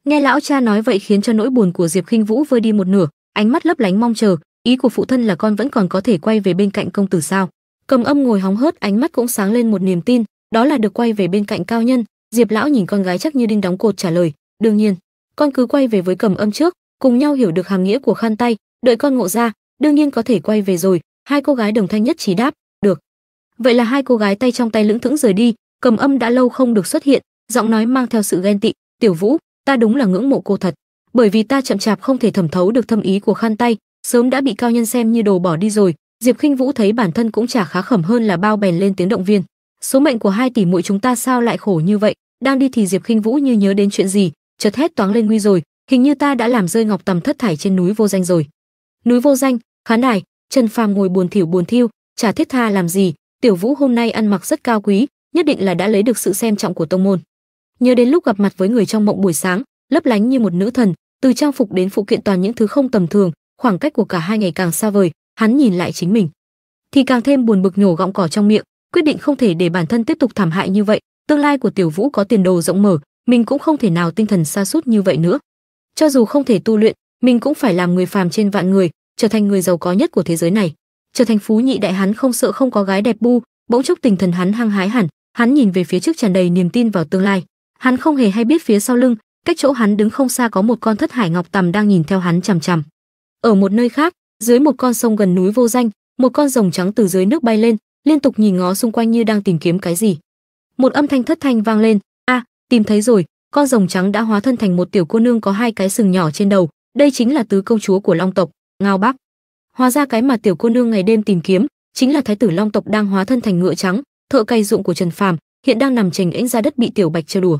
Nghe lão cha nói vậy khiến cho nỗi buồn của Diệp Khinh Vũ vơi đi một nửa, ánh mắt lấp lánh mong chờ, ý của phụ thân là con vẫn còn có thể quay về bên cạnh công tử sao? Cầm Âm ngồi hóng hớt, ánh mắt cũng sáng lên một niềm tin, đó là được quay về bên cạnh cao nhân, Diệp lão nhìn con gái chắc như đinh đóng cột trả lời, đương nhiên, con cứ quay về với Cầm Âm trước, cùng nhau hiểu được hàm nghĩa của khăn tay, đợi con ngộ ra, đương nhiên có thể quay về rồi hai cô gái đồng thanh nhất trí đáp được vậy là hai cô gái tay trong tay lững thững rời đi cầm âm đã lâu không được xuất hiện giọng nói mang theo sự ghen tị tiểu vũ ta đúng là ngưỡng mộ cô thật bởi vì ta chậm chạp không thể thẩm thấu được thâm ý của khăn tay sớm đã bị cao nhân xem như đồ bỏ đi rồi diệp khinh vũ thấy bản thân cũng chả khá khẩm hơn là bao bèn lên tiếng động viên số mệnh của hai tỷ muội chúng ta sao lại khổ như vậy đang đi thì diệp khinh vũ như nhớ đến chuyện gì chợt hét toáng lên nguy rồi hình như ta đã làm rơi ngọc tầm thất thải trên núi vô danh rồi núi vô danh khán đài trần phàm ngồi buồn thiểu buồn thiu, chả thiết tha làm gì tiểu vũ hôm nay ăn mặc rất cao quý nhất định là đã lấy được sự xem trọng của tông môn nhớ đến lúc gặp mặt với người trong mộng buổi sáng lấp lánh như một nữ thần từ trang phục đến phụ kiện toàn những thứ không tầm thường khoảng cách của cả hai ngày càng xa vời hắn nhìn lại chính mình thì càng thêm buồn bực nhổ gọng cỏ trong miệng quyết định không thể để bản thân tiếp tục thảm hại như vậy tương lai của tiểu vũ có tiền đồ rộng mở mình cũng không thể nào tinh thần xa suốt như vậy nữa cho dù không thể tu luyện mình cũng phải làm người phàm trên vạn người trở thành người giàu có nhất của thế giới này. Trở thành phú nhị đại hắn không sợ không có gái đẹp bu, bỗng chốc tình thần hắn hăng hái hẳn, hắn nhìn về phía trước tràn đầy niềm tin vào tương lai. Hắn không hề hay biết phía sau lưng, cách chỗ hắn đứng không xa có một con thất hải ngọc tầm đang nhìn theo hắn chằm chằm. Ở một nơi khác, dưới một con sông gần núi vô danh, một con rồng trắng từ dưới nước bay lên, liên tục nhìn ngó xung quanh như đang tìm kiếm cái gì. Một âm thanh thất thanh vang lên, "A, tìm thấy rồi, con rồng trắng đã hóa thân thành một tiểu cô nương có hai cái sừng nhỏ trên đầu, đây chính là tứ công chúa của Long tộc." Ngao Bắc. Hóa ra cái mà tiểu cô nương ngày đêm tìm kiếm chính là thái tử Long tộc đang hóa thân thành ngựa trắng, thợ cày ruộng của Trần Phàm, hiện đang nằm chành ĩnh ra đất bị tiểu Bạch chơi đùa.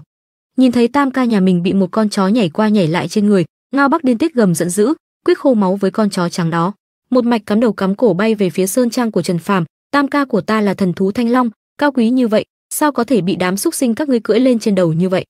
Nhìn thấy tam ca nhà mình bị một con chó nhảy qua nhảy lại trên người, Ngao Bắc điên tiết gầm giận dữ, quyết khô máu với con chó trắng đó. Một mạch cắm đầu cắm cổ bay về phía sơn trang của Trần Phàm, tam ca của ta là thần thú Thanh Long, cao quý như vậy, sao có thể bị đám xúc sinh các ngươi cưỡi lên trên đầu như vậy?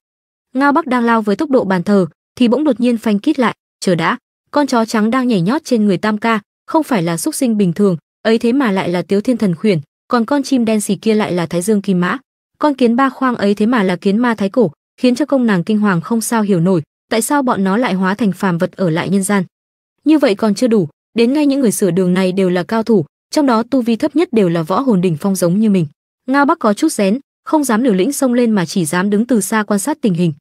Ngao Bắc đang lao với tốc độ bàn thờ, thì bỗng đột nhiên phanh kít lại, chờ đã, con chó trắng đang nhảy nhót trên người tam ca không phải là xúc sinh bình thường ấy thế mà lại là tiếu thiên thần khuyển còn con chim đen xì kia lại là thái dương kim mã con kiến ba khoang ấy thế mà là kiến ma thái cổ khiến cho công nàng kinh hoàng không sao hiểu nổi tại sao bọn nó lại hóa thành phàm vật ở lại nhân gian như vậy còn chưa đủ đến ngay những người sửa đường này đều là cao thủ trong đó tu vi thấp nhất đều là võ hồn đỉnh phong giống như mình ngao bắc có chút rén không dám liều lĩnh xông lên mà chỉ dám đứng từ xa quan sát tình hình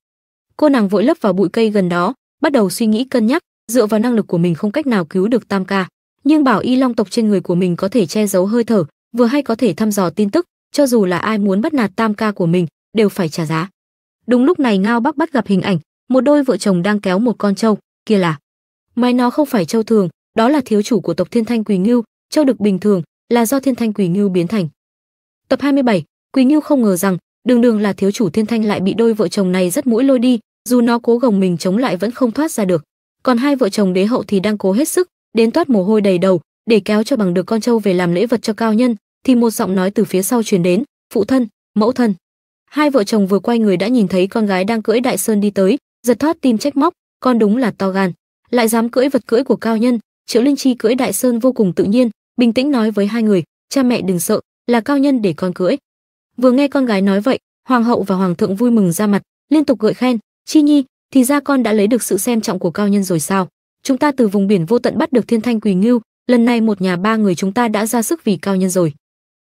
cô nàng vội lấp vào bụi cây gần đó bắt đầu suy nghĩ cân nhắc dựa vào năng lực của mình không cách nào cứu được Tam ca, nhưng bảo y long tộc trên người của mình có thể che giấu hơi thở, vừa hay có thể thăm dò tin tức, cho dù là ai muốn bắt nạt Tam ca của mình, đều phải trả giá. Đúng lúc này Ngao Bắc bắt gặp hình ảnh, một đôi vợ chồng đang kéo một con trâu, kia là mày nó không phải trâu thường, đó là thiếu chủ của tộc Thiên Thanh Quỳ Ngưu, trâu được bình thường là do Thiên Thanh Quỳ Ngưu biến thành. Tập 27, Quỳ Ngưu không ngờ rằng, đường đường là thiếu chủ Thiên Thanh lại bị đôi vợ chồng này rất mũi lôi đi, dù nó cố gồng mình chống lại vẫn không thoát ra được còn hai vợ chồng đế hậu thì đang cố hết sức, đến toát mồ hôi đầy đầu, để kéo cho bằng được con trâu về làm lễ vật cho cao nhân, thì một giọng nói từ phía sau truyền đến, "Phụ thân, mẫu thân." Hai vợ chồng vừa quay người đã nhìn thấy con gái đang cưỡi đại sơn đi tới, giật thoát tim trách móc, con đúng là to gan, lại dám cưỡi vật cưỡi của cao nhân. Triệu Linh Chi cưỡi đại sơn vô cùng tự nhiên, bình tĩnh nói với hai người, "Cha mẹ đừng sợ, là cao nhân để con cưỡi." Vừa nghe con gái nói vậy, hoàng hậu và hoàng thượng vui mừng ra mặt, liên tục gợi khen, "Chi Nhi, thì ra con đã lấy được sự xem trọng của cao nhân rồi sao? Chúng ta từ vùng biển vô tận bắt được thiên thanh quỳ ngưu, lần này một nhà ba người chúng ta đã ra sức vì cao nhân rồi.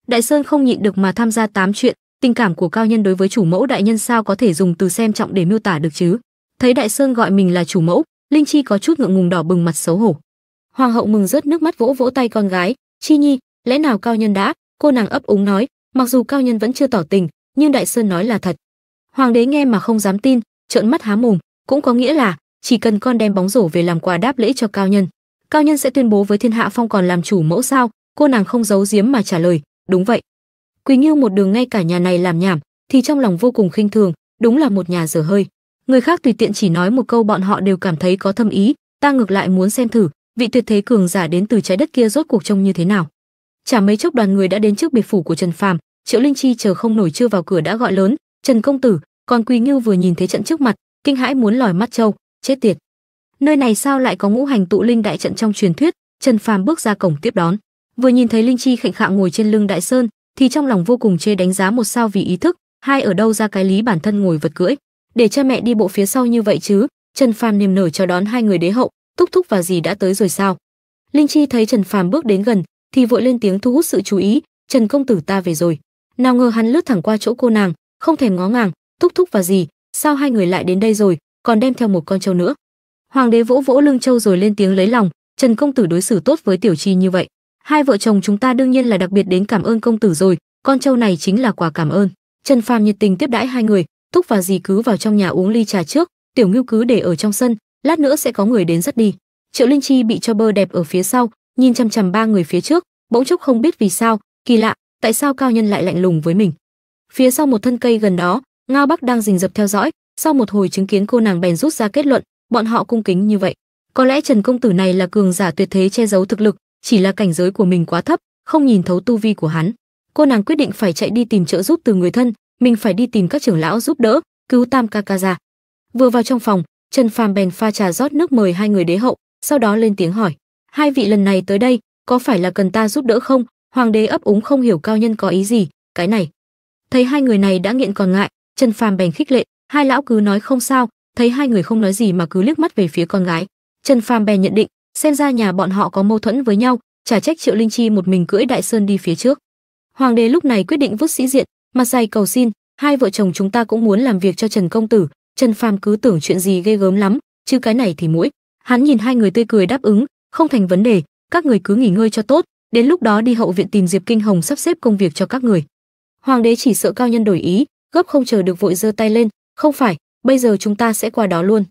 Đại Sơn không nhịn được mà tham gia tám chuyện, tình cảm của cao nhân đối với chủ mẫu đại nhân sao có thể dùng từ xem trọng để miêu tả được chứ? Thấy Đại Sơn gọi mình là chủ mẫu, Linh Chi có chút ngượng ngùng đỏ bừng mặt xấu hổ. Hoàng hậu mừng rớt nước mắt vỗ vỗ tay con gái, "Chi Nhi, lẽ nào cao nhân đã?" Cô nàng ấp úng nói, mặc dù cao nhân vẫn chưa tỏ tình, nhưng Đại Sơn nói là thật. Hoàng đế nghe mà không dám tin, trợn mắt há mồm, cũng có nghĩa là chỉ cần con đem bóng rổ về làm quà đáp lễ cho cao nhân cao nhân sẽ tuyên bố với thiên hạ phong còn làm chủ mẫu sao cô nàng không giấu giếm mà trả lời đúng vậy quỳ nghiêu một đường ngay cả nhà này làm nhảm thì trong lòng vô cùng khinh thường đúng là một nhà dở hơi người khác tùy tiện chỉ nói một câu bọn họ đều cảm thấy có thâm ý ta ngược lại muốn xem thử vị tuyệt thế cường giả đến từ trái đất kia rốt cuộc trông như thế nào chả mấy chốc đoàn người đã đến trước biệt phủ của trần phàm triệu linh chi chờ không nổi chưa vào cửa đã gọi lớn trần công tử còn quỳ nghiêu vừa nhìn thấy trận trước mặt kinh hãi muốn lòi mắt trâu, chết tiệt. Nơi này sao lại có ngũ hành tụ linh đại trận trong truyền thuyết? Trần Phàm bước ra cổng tiếp đón, vừa nhìn thấy Linh Chi khệnh khạng ngồi trên lưng đại sơn, thì trong lòng vô cùng chê đánh giá một sao vì ý thức, hai ở đâu ra cái lý bản thân ngồi vật cưỡi, để cha mẹ đi bộ phía sau như vậy chứ? Trần Phàm niềm nở chào đón hai người đế hậu, thúc thúc và gì đã tới rồi sao? Linh Chi thấy Trần Phàm bước đến gần, thì vội lên tiếng thu hút sự chú ý, "Trần công tử ta về rồi." Nào ngờ hắn lướt thẳng qua chỗ cô nàng, không thèm ngó ngàng, thúc thúc và gì, sao hai người lại đến đây rồi còn đem theo một con trâu nữa hoàng đế vỗ vỗ lưng trâu rồi lên tiếng lấy lòng trần công tử đối xử tốt với tiểu chi như vậy hai vợ chồng chúng ta đương nhiên là đặc biệt đến cảm ơn công tử rồi con trâu này chính là quả cảm ơn trần phàm nhiệt tình tiếp đãi hai người thúc và dì cứ vào trong nhà uống ly trà trước tiểu ngưu cứ để ở trong sân lát nữa sẽ có người đến dắt đi triệu linh chi bị cho bơ đẹp ở phía sau nhìn chằm chằm ba người phía trước bỗng chốc không biết vì sao kỳ lạ tại sao cao nhân lại lạnh lùng với mình phía sau một thân cây gần đó ngao bắc đang rình rập theo dõi sau một hồi chứng kiến cô nàng bèn rút ra kết luận bọn họ cung kính như vậy có lẽ trần công tử này là cường giả tuyệt thế che giấu thực lực chỉ là cảnh giới của mình quá thấp không nhìn thấu tu vi của hắn cô nàng quyết định phải chạy đi tìm trợ giúp từ người thân mình phải đi tìm các trưởng lão giúp đỡ cứu tam ca ca ra vừa vào trong phòng trần phàm bèn pha trà rót nước mời hai người đế hậu sau đó lên tiếng hỏi hai vị lần này tới đây có phải là cần ta giúp đỡ không hoàng đế ấp úng không hiểu cao nhân có ý gì cái này thấy hai người này đã nghiện còn ngại Trần Phàm bèn khích lệ, hai lão cứ nói không sao, thấy hai người không nói gì mà cứ liếc mắt về phía con gái. Trần Phàm bèn nhận định, xem ra nhà bọn họ có mâu thuẫn với nhau, trả trách Triệu Linh Chi một mình cưỡi Đại Sơn đi phía trước. Hoàng đế lúc này quyết định vứt sĩ diện, mặt dày cầu xin, hai vợ chồng chúng ta cũng muốn làm việc cho Trần công tử, Trần Phàm cứ tưởng chuyện gì ghê gớm lắm, chứ cái này thì mũi. Hắn nhìn hai người tươi cười đáp ứng, không thành vấn đề, các người cứ nghỉ ngơi cho tốt, đến lúc đó đi hậu viện tìm Diệp Kinh Hồng sắp xếp công việc cho các người. Hoàng đế chỉ sợ cao nhân đổi ý, gấp không chờ được vội giơ tay lên, "Không phải, bây giờ chúng ta sẽ qua đó luôn."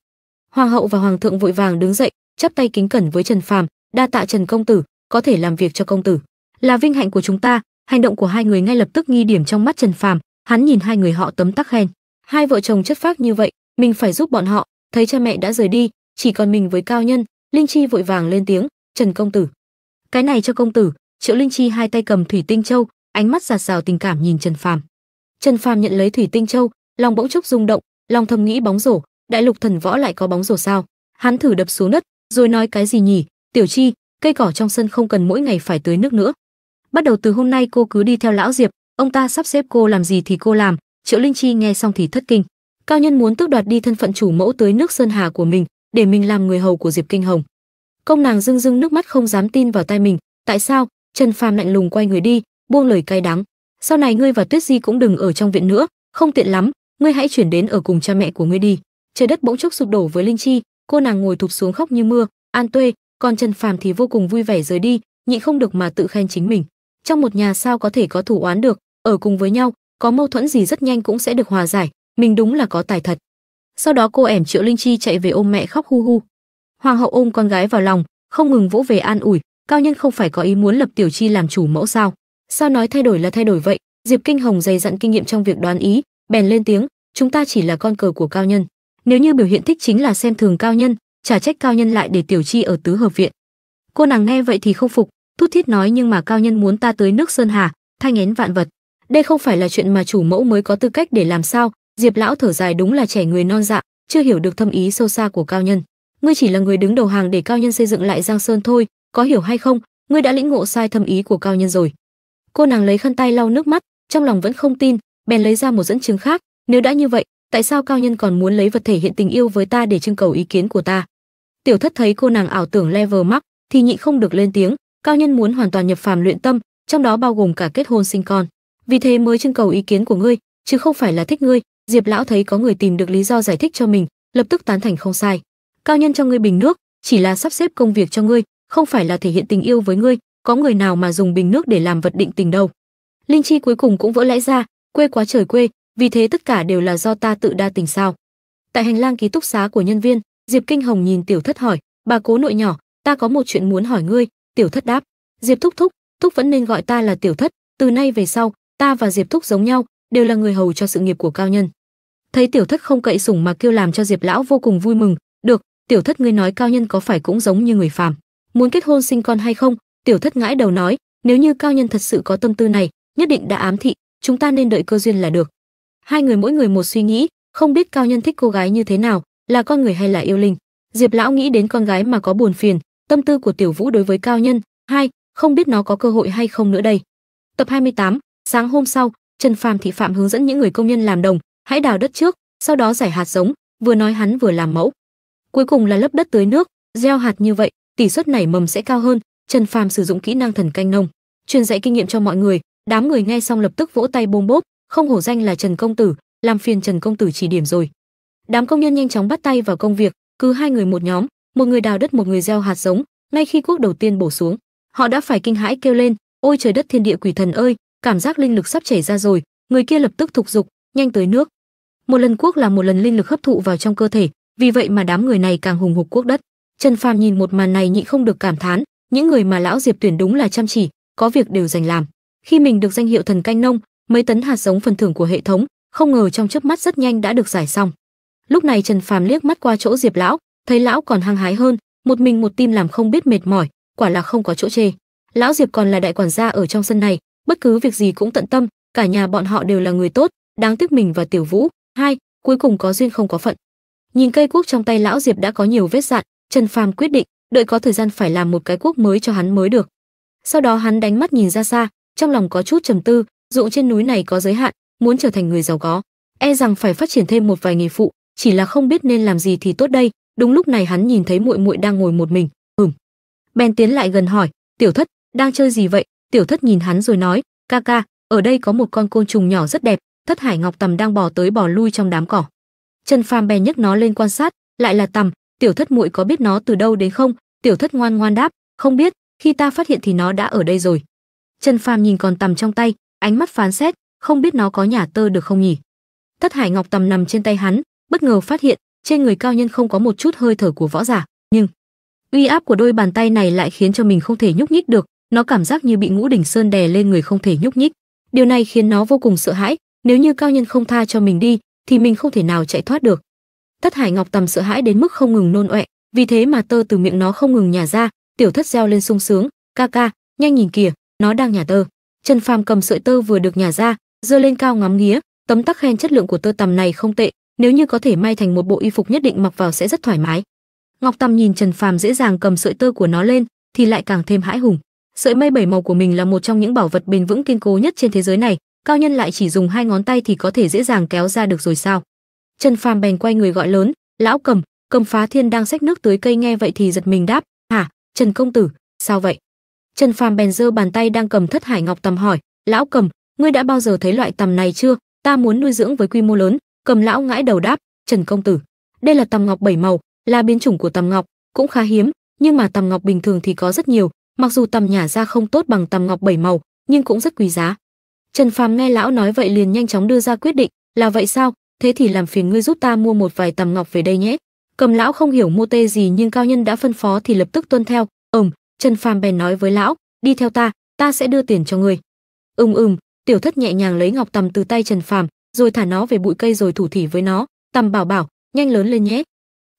Hoàng hậu và hoàng thượng vội vàng đứng dậy, chắp tay kính cẩn với Trần Phàm, "Đa tạ Trần công tử, có thể làm việc cho công tử, là vinh hạnh của chúng ta." Hành động của hai người ngay lập tức nghi điểm trong mắt Trần Phàm, hắn nhìn hai người họ tấm tắc khen. Hai vợ chồng chất phác như vậy, mình phải giúp bọn họ, thấy cha mẹ đã rời đi, chỉ còn mình với cao nhân, Linh Chi vội vàng lên tiếng, "Trần công tử, cái này cho công tử." Triệu Linh Chi hai tay cầm thủy tinh châu, ánh mắt giạt rào tình cảm nhìn Trần Phàm. Trần Phàm nhận lấy thủy tinh châu, lòng bỗng chốc rung động, lòng thầm nghĩ bóng rổ, đại lục thần võ lại có bóng rổ sao? Hắn thử đập xuống đất, rồi nói cái gì nhỉ? Tiểu Chi, cây cỏ trong sân không cần mỗi ngày phải tưới nước nữa. Bắt đầu từ hôm nay cô cứ đi theo lão Diệp, ông ta sắp xếp cô làm gì thì cô làm. Triệu Linh Chi nghe xong thì thất kinh. Cao nhân muốn tước đoạt đi thân phận chủ mẫu tưới nước sơn hà của mình, để mình làm người hầu của Diệp Kinh Hồng. Công nàng rưng rưng nước mắt không dám tin vào tai mình, tại sao? Trần Phàm lạnh lùng quay người đi, buông lời cay đắng, sau này ngươi và tuyết di cũng đừng ở trong viện nữa không tiện lắm ngươi hãy chuyển đến ở cùng cha mẹ của ngươi đi trời đất bỗng chốc sụp đổ với linh chi cô nàng ngồi thụp xuống khóc như mưa an tuê còn trần phàm thì vô cùng vui vẻ rời đi nhị không được mà tự khen chính mình trong một nhà sao có thể có thủ oán được ở cùng với nhau có mâu thuẫn gì rất nhanh cũng sẽ được hòa giải mình đúng là có tài thật sau đó cô ẻm triệu linh chi chạy về ôm mẹ khóc hu hu hoàng hậu ôm con gái vào lòng không ngừng vỗ về an ủi cao nhân không phải có ý muốn lập tiểu chi làm chủ mẫu sao sao nói thay đổi là thay đổi vậy diệp kinh hồng dày dặn kinh nghiệm trong việc đoán ý bèn lên tiếng chúng ta chỉ là con cờ của cao nhân nếu như biểu hiện thích chính là xem thường cao nhân trả trách cao nhân lại để tiểu chi ở tứ hợp viện cô nàng nghe vậy thì không phục thút thít nói nhưng mà cao nhân muốn ta tới nước sơn hà thanh én vạn vật đây không phải là chuyện mà chủ mẫu mới có tư cách để làm sao diệp lão thở dài đúng là trẻ người non dạ chưa hiểu được thâm ý sâu xa của cao nhân ngươi chỉ là người đứng đầu hàng để cao nhân xây dựng lại giang sơn thôi có hiểu hay không ngươi đã lĩnh ngộ sai thâm ý của cao nhân rồi cô nàng lấy khăn tay lau nước mắt trong lòng vẫn không tin bèn lấy ra một dẫn chứng khác nếu đã như vậy tại sao cao nhân còn muốn lấy vật thể hiện tình yêu với ta để trưng cầu ý kiến của ta tiểu thất thấy cô nàng ảo tưởng level mắc thì nhịn không được lên tiếng cao nhân muốn hoàn toàn nhập phàm luyện tâm trong đó bao gồm cả kết hôn sinh con vì thế mới trưng cầu ý kiến của ngươi chứ không phải là thích ngươi diệp lão thấy có người tìm được lý do giải thích cho mình lập tức tán thành không sai cao nhân cho ngươi bình nước chỉ là sắp xếp công việc cho ngươi không phải là thể hiện tình yêu với ngươi có người nào mà dùng bình nước để làm vật định tình đâu. Linh Chi cuối cùng cũng vỡ lẽ ra, quê quá trời quê, vì thế tất cả đều là do ta tự đa tình sao. Tại hành lang ký túc xá của nhân viên, Diệp Kinh Hồng nhìn tiểu thất hỏi, bà cố nội nhỏ, ta có một chuyện muốn hỏi ngươi, tiểu thất đáp. Diệp thúc thúc, thúc vẫn nên gọi ta là tiểu thất, từ nay về sau, ta và Diệp thúc giống nhau, đều là người hầu cho sự nghiệp của cao nhân. Thấy tiểu thất không cậy sủng mà kêu làm cho Diệp lão vô cùng vui mừng, được, tiểu thất ngươi nói cao nhân có phải cũng giống như người phàm, muốn kết hôn sinh con hay không, Tiểu Thất ngãi đầu nói, nếu như cao nhân thật sự có tâm tư này, nhất định đã ám thị, chúng ta nên đợi cơ duyên là được. Hai người mỗi người một suy nghĩ, không biết cao nhân thích cô gái như thế nào, là con người hay là yêu linh. Diệp lão nghĩ đến con gái mà có buồn phiền, tâm tư của Tiểu Vũ đối với cao nhân, hai, không biết nó có cơ hội hay không nữa đây. Tập 28, sáng hôm sau, Trần Phàm thị phạm hướng dẫn những người công nhân làm đồng, hãy đào đất trước, sau đó giải hạt giống, vừa nói hắn vừa làm mẫu. Cuối cùng là lấp đất tưới nước, gieo hạt như vậy, tỷ suất nảy mầm sẽ cao hơn, Trần Phàm sử dụng kỹ năng thần canh nông, truyền dạy kinh nghiệm cho mọi người, đám người nghe xong lập tức vỗ tay bôm bốp, không hổ danh là Trần công tử, làm phiền Trần công tử chỉ điểm rồi. Đám công nhân nhanh chóng bắt tay vào công việc, cứ hai người một nhóm, một người đào đất một người gieo hạt giống, ngay khi cuốc đầu tiên bổ xuống, họ đã phải kinh hãi kêu lên, "Ôi trời đất thiên địa quỷ thần ơi, cảm giác linh lực sắp chảy ra rồi." Người kia lập tức thúc giục, "Nhanh tới nước." Một lần cuốc là một lần linh lực hấp thụ vào trong cơ thể, vì vậy mà đám người này càng hùng hục cuốc đất. Trần Phàm nhìn một màn này nhịn không được cảm thán, những người mà lão Diệp tuyển đúng là chăm chỉ, có việc đều dành làm. Khi mình được danh hiệu thần canh nông, mấy tấn hạt giống phần thưởng của hệ thống, không ngờ trong chớp mắt rất nhanh đã được giải xong. Lúc này Trần Phàm liếc mắt qua chỗ Diệp lão, thấy lão còn hăng hái hơn, một mình một tim làm không biết mệt mỏi, quả là không có chỗ chê. Lão Diệp còn là đại quản gia ở trong sân này, bất cứ việc gì cũng tận tâm, cả nhà bọn họ đều là người tốt, đáng tiếc mình và Tiểu Vũ, hai, cuối cùng có duyên không có phận. Nhìn cây cuốc trong tay lão Diệp đã có nhiều vết dạn, Trần Phàm quyết định đợi có thời gian phải làm một cái quốc mới cho hắn mới được. Sau đó hắn đánh mắt nhìn ra xa, trong lòng có chút trầm tư, ruộng trên núi này có giới hạn, muốn trở thành người giàu có, e rằng phải phát triển thêm một vài nghề phụ, chỉ là không biết nên làm gì thì tốt đây. Đúng lúc này hắn nhìn thấy muội muội đang ngồi một mình, ừm. Bèn tiến lại gần hỏi, "Tiểu Thất, đang chơi gì vậy?" Tiểu Thất nhìn hắn rồi nói, "Ca ca, ở đây có một con côn trùng nhỏ rất đẹp, Thất Hải Ngọc Tầm đang bò tới bò lui trong đám cỏ." Trần Phàm bèn nhấc nó lên quan sát, lại là tầm, tiểu thất muội có biết nó từ đâu đến không tiểu thất ngoan ngoan đáp không biết khi ta phát hiện thì nó đã ở đây rồi trần phàm nhìn còn tầm trong tay ánh mắt phán xét không biết nó có nhà tơ được không nhỉ thất hải ngọc tầm nằm trên tay hắn bất ngờ phát hiện trên người cao nhân không có một chút hơi thở của võ giả nhưng uy áp của đôi bàn tay này lại khiến cho mình không thể nhúc nhích được nó cảm giác như bị ngũ đỉnh sơn đè lên người không thể nhúc nhích điều này khiến nó vô cùng sợ hãi nếu như cao nhân không tha cho mình đi thì mình không thể nào chạy thoát được Thất Hải Ngọc Tầm sợ hãi đến mức không ngừng nôn ọe, vì thế mà tơ từ miệng nó không ngừng nhả ra, tiểu thất reo lên sung sướng, "Ca ca, nhanh nhìn kìa, nó đang nhả tơ." Trần Phàm cầm sợi tơ vừa được nhả ra, giơ lên cao ngắm nghía, tấm tắc khen chất lượng của tơ tầm này không tệ, nếu như có thể may thành một bộ y phục nhất định mặc vào sẽ rất thoải mái. Ngọc Tầm nhìn Trần Phàm dễ dàng cầm sợi tơ của nó lên, thì lại càng thêm hãi hùng. Sợi mây bảy màu của mình là một trong những bảo vật bền vững kiên cố nhất trên thế giới này, cao nhân lại chỉ dùng hai ngón tay thì có thể dễ dàng kéo ra được rồi sao? Trần Phàm bèn quay người gọi lớn, "Lão Cầm, Cầm Phá Thiên đang xách nước tưới cây nghe vậy thì giật mình đáp, "Hả? Trần công tử, sao vậy?" Trần Phàm bèn giơ bàn tay đang cầm Thất Hải Ngọc tầm hỏi, "Lão Cầm, ngươi đã bao giờ thấy loại tầm này chưa? Ta muốn nuôi dưỡng với quy mô lớn." Cầm lão ngãi đầu đáp, "Trần công tử, đây là tầm ngọc bảy màu, là biến chủng của tầm ngọc, cũng khá hiếm, nhưng mà tầm ngọc bình thường thì có rất nhiều, mặc dù tầm nhả ra không tốt bằng tầm ngọc bảy màu, nhưng cũng rất quý giá." Trần Phàm nghe lão nói vậy liền nhanh chóng đưa ra quyết định, "Là vậy sao? thế thì làm phiền ngươi giúp ta mua một vài tầm ngọc về đây nhé. Cầm lão không hiểu mô tê gì nhưng cao nhân đã phân phó thì lập tức tuân theo, ổng, Trần Phàm bèn nói với lão, đi theo ta, ta sẽ đưa tiền cho ngươi. Ừm ừm, tiểu thất nhẹ nhàng lấy ngọc tầm từ tay Trần Phàm, rồi thả nó về bụi cây rồi thủ thỉ với nó, tầm bảo bảo, nhanh lớn lên nhé.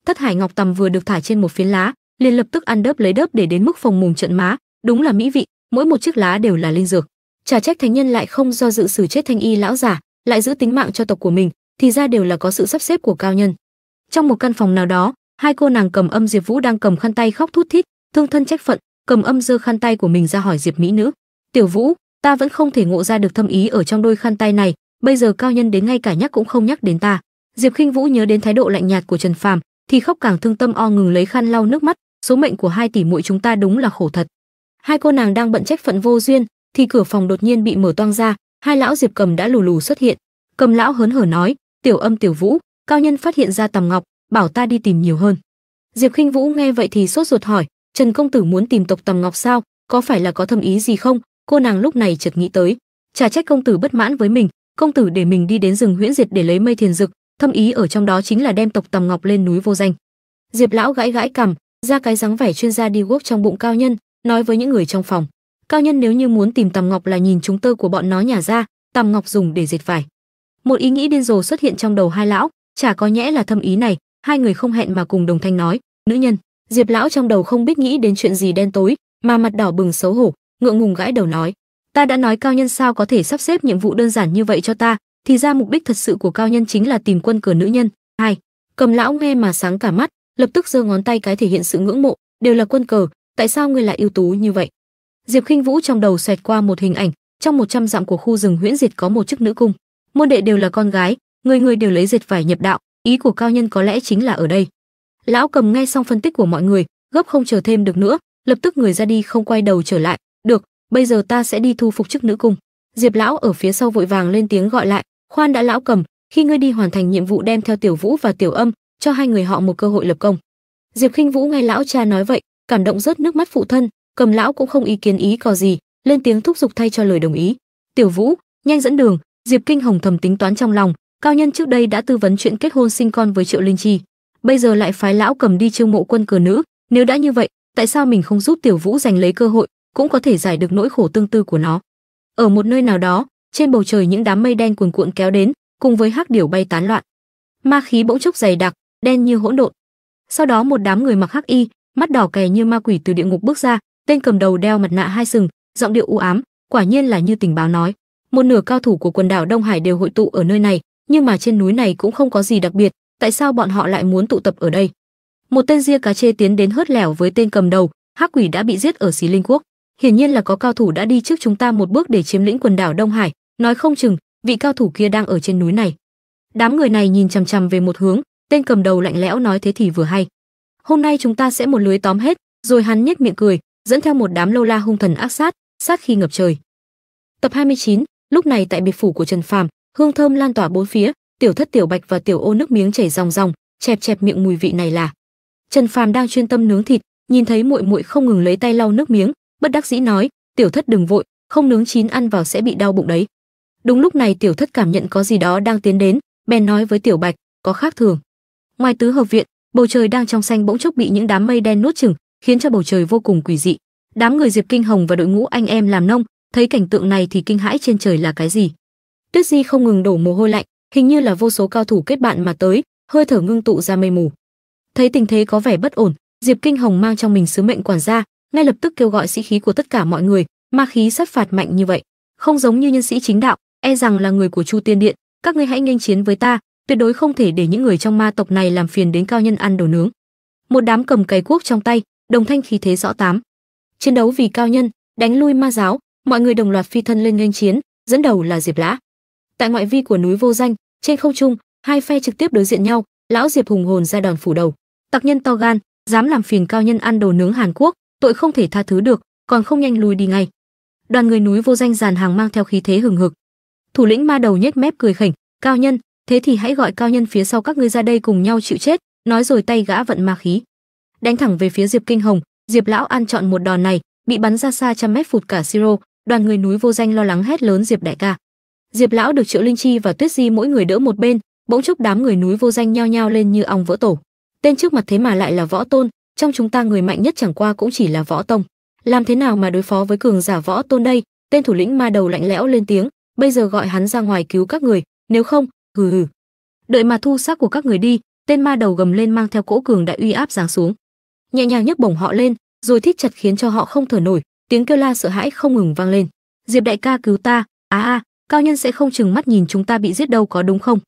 Thất hải ngọc tầm vừa được thả trên một phiến lá, liền lập tức ăn đớp lấy đớp để đến mức phồng mùng trận má, đúng là mỹ vị, mỗi một chiếc lá đều là linh dược. trà trách thánh nhân lại không do dự xử chết thanh y lão giả, lại giữ tính mạng cho tộc của mình, thì ra đều là có sự sắp xếp của cao nhân. Trong một căn phòng nào đó, hai cô nàng cầm âm Diệp Vũ đang cầm khăn tay khóc thút thít, thương thân trách phận, cầm âm giơ khăn tay của mình ra hỏi Diệp mỹ nữ: "Tiểu Vũ, ta vẫn không thể ngộ ra được thâm ý ở trong đôi khăn tay này, bây giờ cao nhân đến ngay cả nhắc cũng không nhắc đến ta." Diệp Khinh Vũ nhớ đến thái độ lạnh nhạt của Trần Phàm, thì khóc càng thương tâm o ngừng lấy khăn lau nước mắt, số mệnh của hai tỷ muội chúng ta đúng là khổ thật. Hai cô nàng đang bận trách phận vô duyên, thì cửa phòng đột nhiên bị mở toang ra, hai lão Diệp Cầm đã lù lù xuất hiện. Cầm lão hớn hở nói, Tiểu Âm Tiểu Vũ, cao nhân phát hiện ra Tầm Ngọc, bảo ta đi tìm nhiều hơn. Diệp Khinh Vũ nghe vậy thì sốt ruột hỏi, Trần công tử muốn tìm tộc Tầm Ngọc sao, có phải là có thâm ý gì không? Cô nàng lúc này chợt nghĩ tới, chả trách công tử bất mãn với mình, công tử để mình đi đến rừng huyễn diệt để lấy mây thiền dực, thâm ý ở trong đó chính là đem tộc Tầm Ngọc lên núi vô danh. Diệp lão gãi gãi cằm, ra cái dáng vẻ chuyên gia đi guốc trong bụng cao nhân, nói với những người trong phòng, cao nhân nếu như muốn tìm Tầm Ngọc là nhìn chúng tơ của bọn nó nhà ra, Tầm Ngọc dùng để dệt vải một ý nghĩ điên rồ xuất hiện trong đầu hai lão chả có nhẽ là thâm ý này hai người không hẹn mà cùng đồng thanh nói nữ nhân diệp lão trong đầu không biết nghĩ đến chuyện gì đen tối mà mặt đỏ bừng xấu hổ ngượng ngùng gãi đầu nói ta đã nói cao nhân sao có thể sắp xếp nhiệm vụ đơn giản như vậy cho ta thì ra mục đích thật sự của cao nhân chính là tìm quân cờ nữ nhân hai cầm lão nghe mà sáng cả mắt lập tức giơ ngón tay cái thể hiện sự ngưỡng mộ đều là quân cờ tại sao ngươi lại ưu tú như vậy diệp khinh vũ trong đầu xoẹt qua một hình ảnh trong một trăm dặm của khu rừng huyễn diệt có một chức nữ cung môn đệ đều là con gái người người đều lấy dệt vải nhập đạo ý của cao nhân có lẽ chính là ở đây lão cầm nghe xong phân tích của mọi người gấp không chờ thêm được nữa lập tức người ra đi không quay đầu trở lại được bây giờ ta sẽ đi thu phục chức nữ cung diệp lão ở phía sau vội vàng lên tiếng gọi lại khoan đã lão cầm khi ngươi đi hoàn thành nhiệm vụ đem theo tiểu vũ và tiểu âm cho hai người họ một cơ hội lập công diệp khinh vũ nghe lão cha nói vậy cảm động rớt nước mắt phụ thân cầm lão cũng không ý kiến ý có gì lên tiếng thúc giục thay cho lời đồng ý tiểu vũ nhanh dẫn đường Diệp Kinh Hồng thầm tính toán trong lòng, cao nhân trước đây đã tư vấn chuyện kết hôn sinh con với Triệu Linh Chi, bây giờ lại phái lão cầm đi chiêu mộ quân cờ nữ, nếu đã như vậy, tại sao mình không giúp Tiểu Vũ giành lấy cơ hội, cũng có thể giải được nỗi khổ tương tư của nó. Ở một nơi nào đó, trên bầu trời những đám mây đen cuồn cuộn kéo đến, cùng với hắc điểu bay tán loạn. Ma khí bỗng chốc dày đặc, đen như hỗn độn. Sau đó một đám người mặc hắc y, mắt đỏ kè như ma quỷ từ địa ngục bước ra, tên cầm đầu đeo mặt nạ hai sừng, giọng điệu u ám, quả nhiên là như tình báo nói một nửa cao thủ của quần đảo Đông Hải đều hội tụ ở nơi này, nhưng mà trên núi này cũng không có gì đặc biệt, tại sao bọn họ lại muốn tụ tập ở đây? Một tên ria cá chê tiến đến hớt lẻo với tên cầm đầu, Hắc Quỷ đã bị giết ở Xí Linh Quốc, hiển nhiên là có cao thủ đã đi trước chúng ta một bước để chiếm lĩnh quần đảo Đông Hải, nói không chừng vị cao thủ kia đang ở trên núi này. Đám người này nhìn chằm chằm về một hướng, tên cầm đầu lạnh lẽo nói thế thì vừa hay. Hôm nay chúng ta sẽ một lưới tóm hết, rồi hắn nhếch miệng cười, dẫn theo một đám lâu la hung thần ác sát, sát khi ngập trời. Tập 29, lúc này tại biệt phủ của trần phàm hương thơm lan tỏa bốn phía tiểu thất tiểu bạch và tiểu ô nước miếng chảy ròng ròng chẹp chẹp miệng mùi vị này là trần phàm đang chuyên tâm nướng thịt nhìn thấy muội muội không ngừng lấy tay lau nước miếng bất đắc dĩ nói tiểu thất đừng vội không nướng chín ăn vào sẽ bị đau bụng đấy đúng lúc này tiểu thất cảm nhận có gì đó đang tiến đến bèn nói với tiểu bạch có khác thường ngoài tứ hợp viện bầu trời đang trong xanh bỗng chốc bị những đám mây đen nuốt chừng khiến cho bầu trời vô cùng quỷ dị đám người diệp kinh hồng và đội ngũ anh em làm nông thấy cảnh tượng này thì kinh hãi trên trời là cái gì tuyết di không ngừng đổ mồ hôi lạnh hình như là vô số cao thủ kết bạn mà tới hơi thở ngưng tụ ra mây mù thấy tình thế có vẻ bất ổn diệp kinh hồng mang trong mình sứ mệnh quản gia ngay lập tức kêu gọi sĩ khí của tất cả mọi người ma khí sát phạt mạnh như vậy không giống như nhân sĩ chính đạo e rằng là người của chu tiên điện các ngươi hãy nghênh chiến với ta tuyệt đối không thể để những người trong ma tộc này làm phiền đến cao nhân ăn đồ nướng một đám cầm cày cuốc trong tay đồng thanh khí thế rõ tám chiến đấu vì cao nhân đánh lui ma giáo mọi người đồng loạt phi thân lên nghênh chiến dẫn đầu là diệp lã tại ngoại vi của núi vô danh trên không trung hai phe trực tiếp đối diện nhau lão diệp hùng hồn ra đòn phủ đầu tặc nhân to gan dám làm phiền cao nhân ăn đồ nướng hàn quốc tội không thể tha thứ được còn không nhanh lùi đi ngay đoàn người núi vô danh dàn hàng mang theo khí thế hừng hực thủ lĩnh ma đầu nhếch mép cười khỉnh cao nhân thế thì hãy gọi cao nhân phía sau các ngươi ra đây cùng nhau chịu chết nói rồi tay gã vận ma khí đánh thẳng về phía diệp kinh hồng diệp lão an chọn một đòn này bị bắn ra xa trăm mét phụt cả siro đoàn người núi vô danh lo lắng hét lớn Diệp đại ca. Diệp lão được Triệu Linh Chi và Tuyết Di mỗi người đỡ một bên, bỗng chốc đám người núi vô danh nhao nhao lên như ong vỡ tổ. Tên trước mặt thế mà lại là Võ Tôn, trong chúng ta người mạnh nhất chẳng qua cũng chỉ là Võ Tông. Làm thế nào mà đối phó với cường giả Võ Tôn đây? Tên thủ lĩnh ma đầu lạnh lẽo lên tiếng, bây giờ gọi hắn ra ngoài cứu các người, nếu không, hừ hừ. Đợi mà thu xác của các người đi, tên ma đầu gầm lên mang theo cỗ cường đại uy áp giáng xuống. Nhẹ nhàng nhấc bổng họ lên, rồi thít chặt khiến cho họ không thở nổi, tiếng kêu la sợ hãi không ngừng vang lên diệp đại ca cứu ta á a cao nhân sẽ không chừng mắt nhìn chúng ta bị giết đâu có đúng không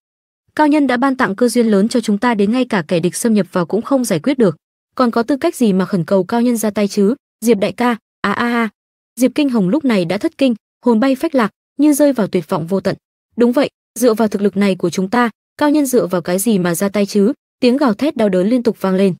cao nhân đã ban tặng cơ duyên lớn cho chúng ta đến ngay cả kẻ địch xâm nhập vào cũng không giải quyết được còn có tư cách gì mà khẩn cầu cao nhân ra tay chứ diệp đại ca á a a diệp kinh hồng lúc này đã thất kinh hồn bay phách lạc như rơi vào tuyệt vọng vô tận đúng vậy dựa vào thực lực này của chúng ta cao nhân dựa vào cái gì mà ra tay chứ tiếng gào thét đau đớn liên tục vang lên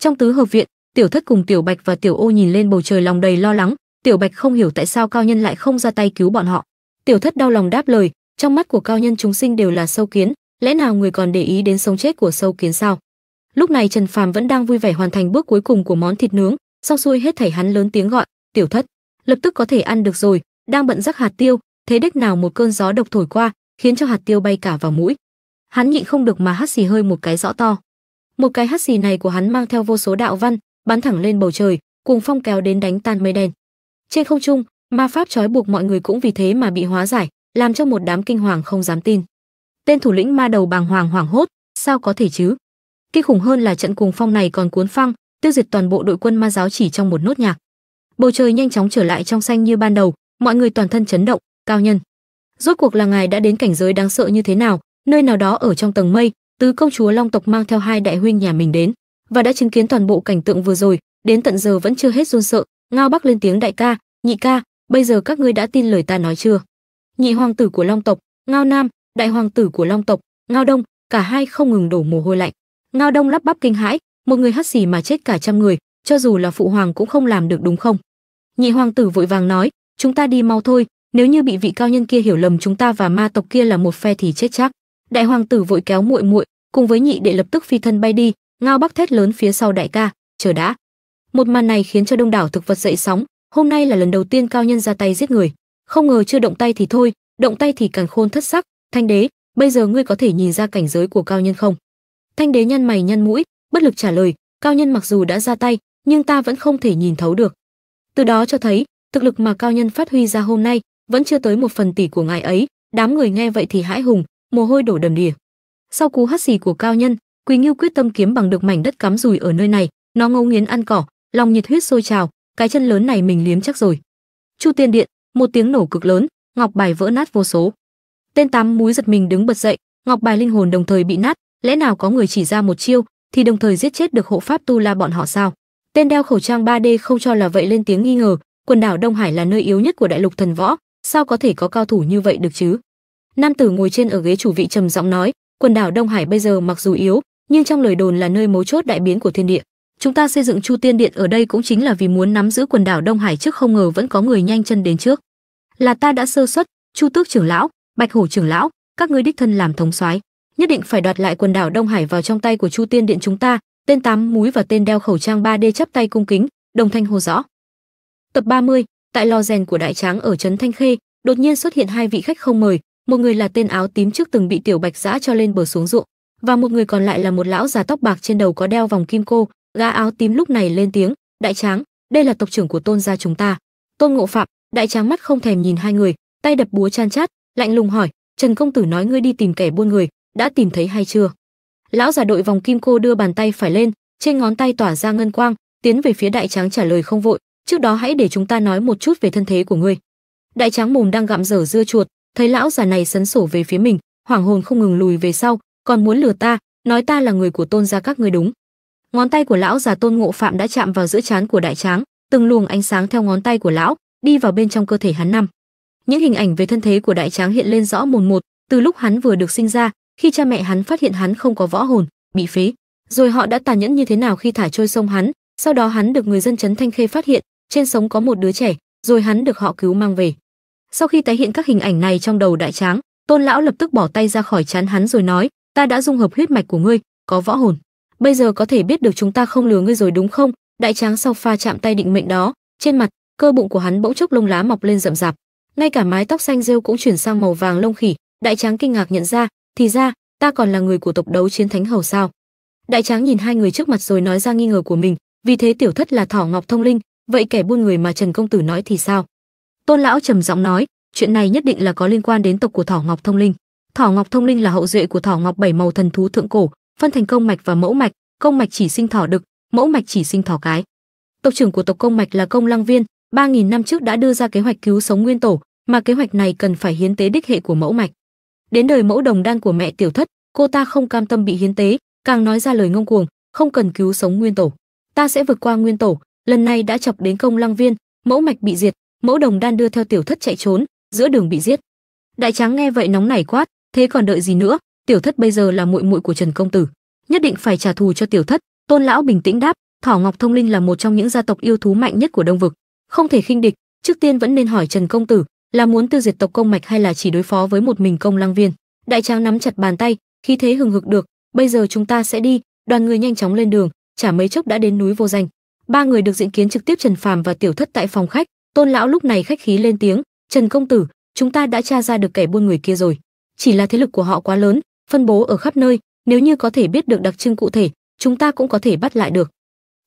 trong tứ hợp viện Tiểu Thất cùng Tiểu Bạch và Tiểu Ô nhìn lên bầu trời lòng đầy lo lắng, Tiểu Bạch không hiểu tại sao cao nhân lại không ra tay cứu bọn họ. Tiểu Thất đau lòng đáp lời, trong mắt của cao nhân chúng sinh đều là sâu kiến, lẽ nào người còn để ý đến sống chết của sâu kiến sao? Lúc này Trần Phàm vẫn đang vui vẻ hoàn thành bước cuối cùng của món thịt nướng, xong xuôi hết thảy hắn lớn tiếng gọi, "Tiểu Thất, lập tức có thể ăn được rồi, đang bận rắc hạt tiêu, thế đếch nào một cơn gió độc thổi qua, khiến cho hạt tiêu bay cả vào mũi." Hắn nhịn không được mà hắt xì hơi một cái rõ to. Một cái hắt xì này của hắn mang theo vô số đạo văn, bắn thẳng lên bầu trời, cùng phong kéo đến đánh tan mây đen. Trên không trung, ma pháp trói buộc mọi người cũng vì thế mà bị hóa giải, làm cho một đám kinh hoàng không dám tin. Tên thủ lĩnh ma đầu bàng hoàng hoảng hốt, sao có thể chứ? Kinh khủng hơn là trận cùng phong này còn cuốn phăng, tiêu diệt toàn bộ đội quân ma giáo chỉ trong một nốt nhạc. Bầu trời nhanh chóng trở lại trong xanh như ban đầu, mọi người toàn thân chấn động, cao nhân. Rốt cuộc là ngài đã đến cảnh giới đáng sợ như thế nào, nơi nào đó ở trong tầng mây, tứ công chúa Long tộc mang theo hai đại huynh nhà mình đến và đã chứng kiến toàn bộ cảnh tượng vừa rồi, đến tận giờ vẫn chưa hết run sợ, Ngao Bắc lên tiếng đại ca, nhị ca, bây giờ các ngươi đã tin lời ta nói chưa? Nhị hoàng tử của Long tộc, Ngao Nam, đại hoàng tử của Long tộc, Ngao Đông, cả hai không ngừng đổ mồ hôi lạnh. Ngao Đông lắp bắp kinh hãi, một người hắt xì mà chết cả trăm người, cho dù là phụ hoàng cũng không làm được đúng không? Nhị hoàng tử vội vàng nói, chúng ta đi mau thôi, nếu như bị vị cao nhân kia hiểu lầm chúng ta và ma tộc kia là một phe thì chết chắc. Đại hoàng tử vội kéo muội muội, cùng với nhị đệ lập tức phi thân bay đi, ngao bắc thét lớn phía sau đại ca chờ đã một màn này khiến cho đông đảo thực vật dậy sóng hôm nay là lần đầu tiên cao nhân ra tay giết người không ngờ chưa động tay thì thôi động tay thì càng khôn thất sắc thanh đế bây giờ ngươi có thể nhìn ra cảnh giới của cao nhân không thanh đế nhăn mày nhăn mũi bất lực trả lời cao nhân mặc dù đã ra tay nhưng ta vẫn không thể nhìn thấu được từ đó cho thấy thực lực mà cao nhân phát huy ra hôm nay vẫn chưa tới một phần tỷ của ngài ấy đám người nghe vậy thì hãi hùng mồ hôi đổ đầm đìa sau cú hắt xì của cao nhân Quỳ Nghiêu quyết tâm kiếm bằng được mảnh đất cắm rùi ở nơi này, nó ngấu nghiến ăn cỏ, lòng nhiệt huyết sôi trào, cái chân lớn này mình liếm chắc rồi. Chu Tiên Điện, một tiếng nổ cực lớn, ngọc bài vỡ nát vô số. Tên tám múi giật mình đứng bật dậy, ngọc bài linh hồn đồng thời bị nát, lẽ nào có người chỉ ra một chiêu thì đồng thời giết chết được hộ pháp tu la bọn họ sao? Tên đeo khẩu trang 3D không cho là vậy lên tiếng nghi ngờ, quần đảo Đông Hải là nơi yếu nhất của đại lục thần võ, sao có thể có cao thủ như vậy được chứ? Nam tử ngồi trên ở ghế chủ vị trầm giọng nói, quần đảo Đông Hải bây giờ mặc dù yếu, nhưng trong lời đồn là nơi mấu chốt đại biến của thiên địa chúng ta xây dựng chu tiên điện ở đây cũng chính là vì muốn nắm giữ quần đảo đông hải trước không ngờ vẫn có người nhanh chân đến trước là ta đã sơ xuất chu tước trưởng lão bạch hổ trưởng lão các ngươi đích thân làm thống soái nhất định phải đoạt lại quần đảo đông hải vào trong tay của chu tiên điện chúng ta tên tám múi và tên đeo khẩu trang 3D chắp tay cung kính đồng thanh hô rõ tập 30, tại lò rèn của đại tráng ở trấn thanh khê đột nhiên xuất hiện hai vị khách không mời một người là tên áo tím trước từng bị tiểu bạch giã cho lên bờ xuống ruộng và một người còn lại là một lão già tóc bạc trên đầu có đeo vòng kim cô, gã áo tím lúc này lên tiếng, "Đại tráng, đây là tộc trưởng của Tôn gia chúng ta." Tôn Ngộ Phạm, đại tráng mắt không thèm nhìn hai người, tay đập búa chan chát, lạnh lùng hỏi, "Trần công tử nói ngươi đi tìm kẻ buôn người, đã tìm thấy hay chưa?" Lão già đội vòng kim cô đưa bàn tay phải lên, trên ngón tay tỏa ra ngân quang, tiến về phía đại tráng trả lời không vội, "Trước đó hãy để chúng ta nói một chút về thân thế của ngươi." Đại tráng mồm đang gặm dở dưa chuột, thấy lão già này sấn sổ về phía mình, hoảng hồn không ngừng lùi về sau, còn muốn lừa ta, nói ta là người của tôn gia các ngươi đúng. Ngón tay của lão già Tôn Ngộ Phạm đã chạm vào giữa trán của đại tráng, từng luồng ánh sáng theo ngón tay của lão đi vào bên trong cơ thể hắn năm. Những hình ảnh về thân thế của đại tráng hiện lên rõ mồn một, từ lúc hắn vừa được sinh ra, khi cha mẹ hắn phát hiện hắn không có võ hồn, bị phế, rồi họ đã tàn nhẫn như thế nào khi thả trôi sông hắn, sau đó hắn được người dân trấn Thanh Khê phát hiện, trên sống có một đứa trẻ, rồi hắn được họ cứu mang về. Sau khi tái hiện các hình ảnh này trong đầu đại tráng, Tôn lão lập tức bỏ tay ra khỏi chán hắn rồi nói, ta đã dung hợp huyết mạch của ngươi, có võ hồn. Bây giờ có thể biết được chúng ta không lừa ngươi rồi đúng không? Đại tráng sau pha chạm tay định mệnh đó, trên mặt, cơ bụng của hắn bỗng chốc lông lá mọc lên rậm rạp, ngay cả mái tóc xanh rêu cũng chuyển sang màu vàng lông khỉ, đại tráng kinh ngạc nhận ra, thì ra, ta còn là người của tộc đấu chiến thánh hầu sao? Đại tráng nhìn hai người trước mặt rồi nói ra nghi ngờ của mình, vì thế tiểu thất là Thỏ Ngọc Thông Linh, vậy kẻ buôn người mà Trần công tử nói thì sao? Tôn lão trầm giọng nói, chuyện này nhất định là có liên quan đến tộc của Thỏ Ngọc Thông Linh. Thỏ ngọc thông linh là hậu duệ của thỏ ngọc bảy màu thần thú thượng cổ, phân thành công mạch và mẫu mạch, công mạch chỉ sinh thỏ đực, mẫu mạch chỉ sinh thỏ cái. Tộc trưởng của tộc công mạch là Công Lăng Viên, 3000 năm trước đã đưa ra kế hoạch cứu sống nguyên tổ, mà kế hoạch này cần phải hiến tế đích hệ của mẫu mạch. Đến đời mẫu đồng đan của mẹ Tiểu Thất, cô ta không cam tâm bị hiến tế, càng nói ra lời ngông cuồng, không cần cứu sống nguyên tổ, ta sẽ vượt qua nguyên tổ, lần này đã chọc đến Công Lăng Viên, mẫu mạch bị diệt, mẫu đồng đan đưa theo Tiểu Thất chạy trốn, giữa đường bị giết. Đại Tráng nghe vậy nóng nảy quát, thế còn đợi gì nữa tiểu thất bây giờ là muội muội của trần công tử nhất định phải trả thù cho tiểu thất tôn lão bình tĩnh đáp thỏ ngọc thông linh là một trong những gia tộc yêu thú mạnh nhất của đông vực không thể khinh địch trước tiên vẫn nên hỏi trần công tử là muốn tiêu diệt tộc công mạch hay là chỉ đối phó với một mình công lang viên đại tráng nắm chặt bàn tay khí thế hừng hực được bây giờ chúng ta sẽ đi đoàn người nhanh chóng lên đường chả mấy chốc đã đến núi vô danh ba người được diện kiến trực tiếp trần phàm và tiểu thất tại phòng khách tôn lão lúc này khách khí lên tiếng trần công tử chúng ta đã tra ra được kẻ buôn người kia rồi chỉ là thế lực của họ quá lớn, phân bố ở khắp nơi, nếu như có thể biết được đặc trưng cụ thể, chúng ta cũng có thể bắt lại được.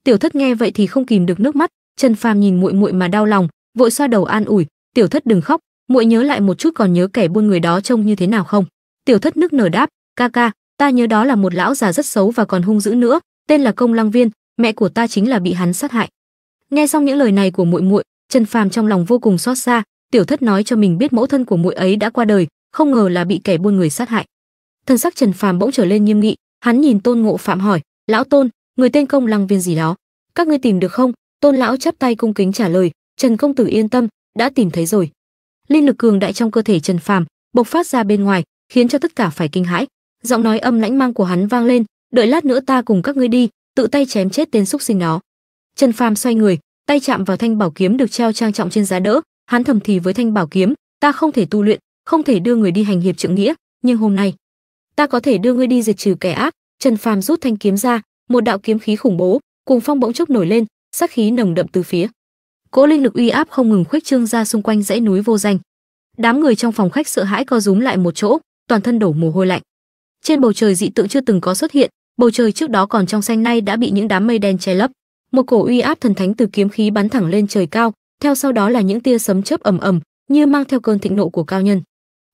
Tiểu Thất nghe vậy thì không kìm được nước mắt, Trần Phàm nhìn muội muội mà đau lòng, vội xoa đầu an ủi, "Tiểu Thất đừng khóc, muội nhớ lại một chút còn nhớ kẻ buôn người đó trông như thế nào không?" Tiểu Thất nức nở đáp, "Ca ca, ta nhớ đó là một lão già rất xấu và còn hung dữ nữa, tên là Công Lăng Viên, mẹ của ta chính là bị hắn sát hại." Nghe xong những lời này của muội muội, Trần Phàm trong lòng vô cùng xót xa, Tiểu Thất nói cho mình biết mẫu thân của muội ấy đã qua đời, không ngờ là bị kẻ buôn người sát hại. Thân sắc Trần Phàm bỗng trở lên nghiêm nghị, hắn nhìn Tôn Ngộ Phạm hỏi, "Lão Tôn, người tên Công Lăng Viên gì đó, các ngươi tìm được không?" Tôn lão chắp tay cung kính trả lời, "Trần công tử yên tâm, đã tìm thấy rồi." Linh lực cường đại trong cơ thể Trần Phàm bộc phát ra bên ngoài, khiến cho tất cả phải kinh hãi. Giọng nói âm lãnh mang của hắn vang lên, "Đợi lát nữa ta cùng các ngươi đi, tự tay chém chết tên xúc sinh đó." Trần Phàm xoay người, tay chạm vào thanh bảo kiếm được treo trang trọng trên giá đỡ, hắn thầm thì với thanh bảo kiếm, "Ta không thể tu luyện, không thể đưa người đi hành hiệp trượng nghĩa, nhưng hôm nay, ta có thể đưa ngươi đi diệt trừ kẻ ác." Trần Phàm rút thanh kiếm ra, một đạo kiếm khí khủng bố, cùng phong bỗng chốc nổi lên, sát khí nồng đậm từ phía. Cỗ linh lực uy áp không ngừng khuếch trương ra xung quanh dãy núi vô danh. Đám người trong phòng khách sợ hãi co rúm lại một chỗ, toàn thân đổ mồ hôi lạnh. Trên bầu trời dị tượng chưa từng có xuất hiện, bầu trời trước đó còn trong xanh nay đã bị những đám mây đen che lấp. Một cổ uy áp thần thánh từ kiếm khí bắn thẳng lên trời cao, theo sau đó là những tia sấm chớp ầm ầm, như mang theo cơn thịnh nộ của cao nhân.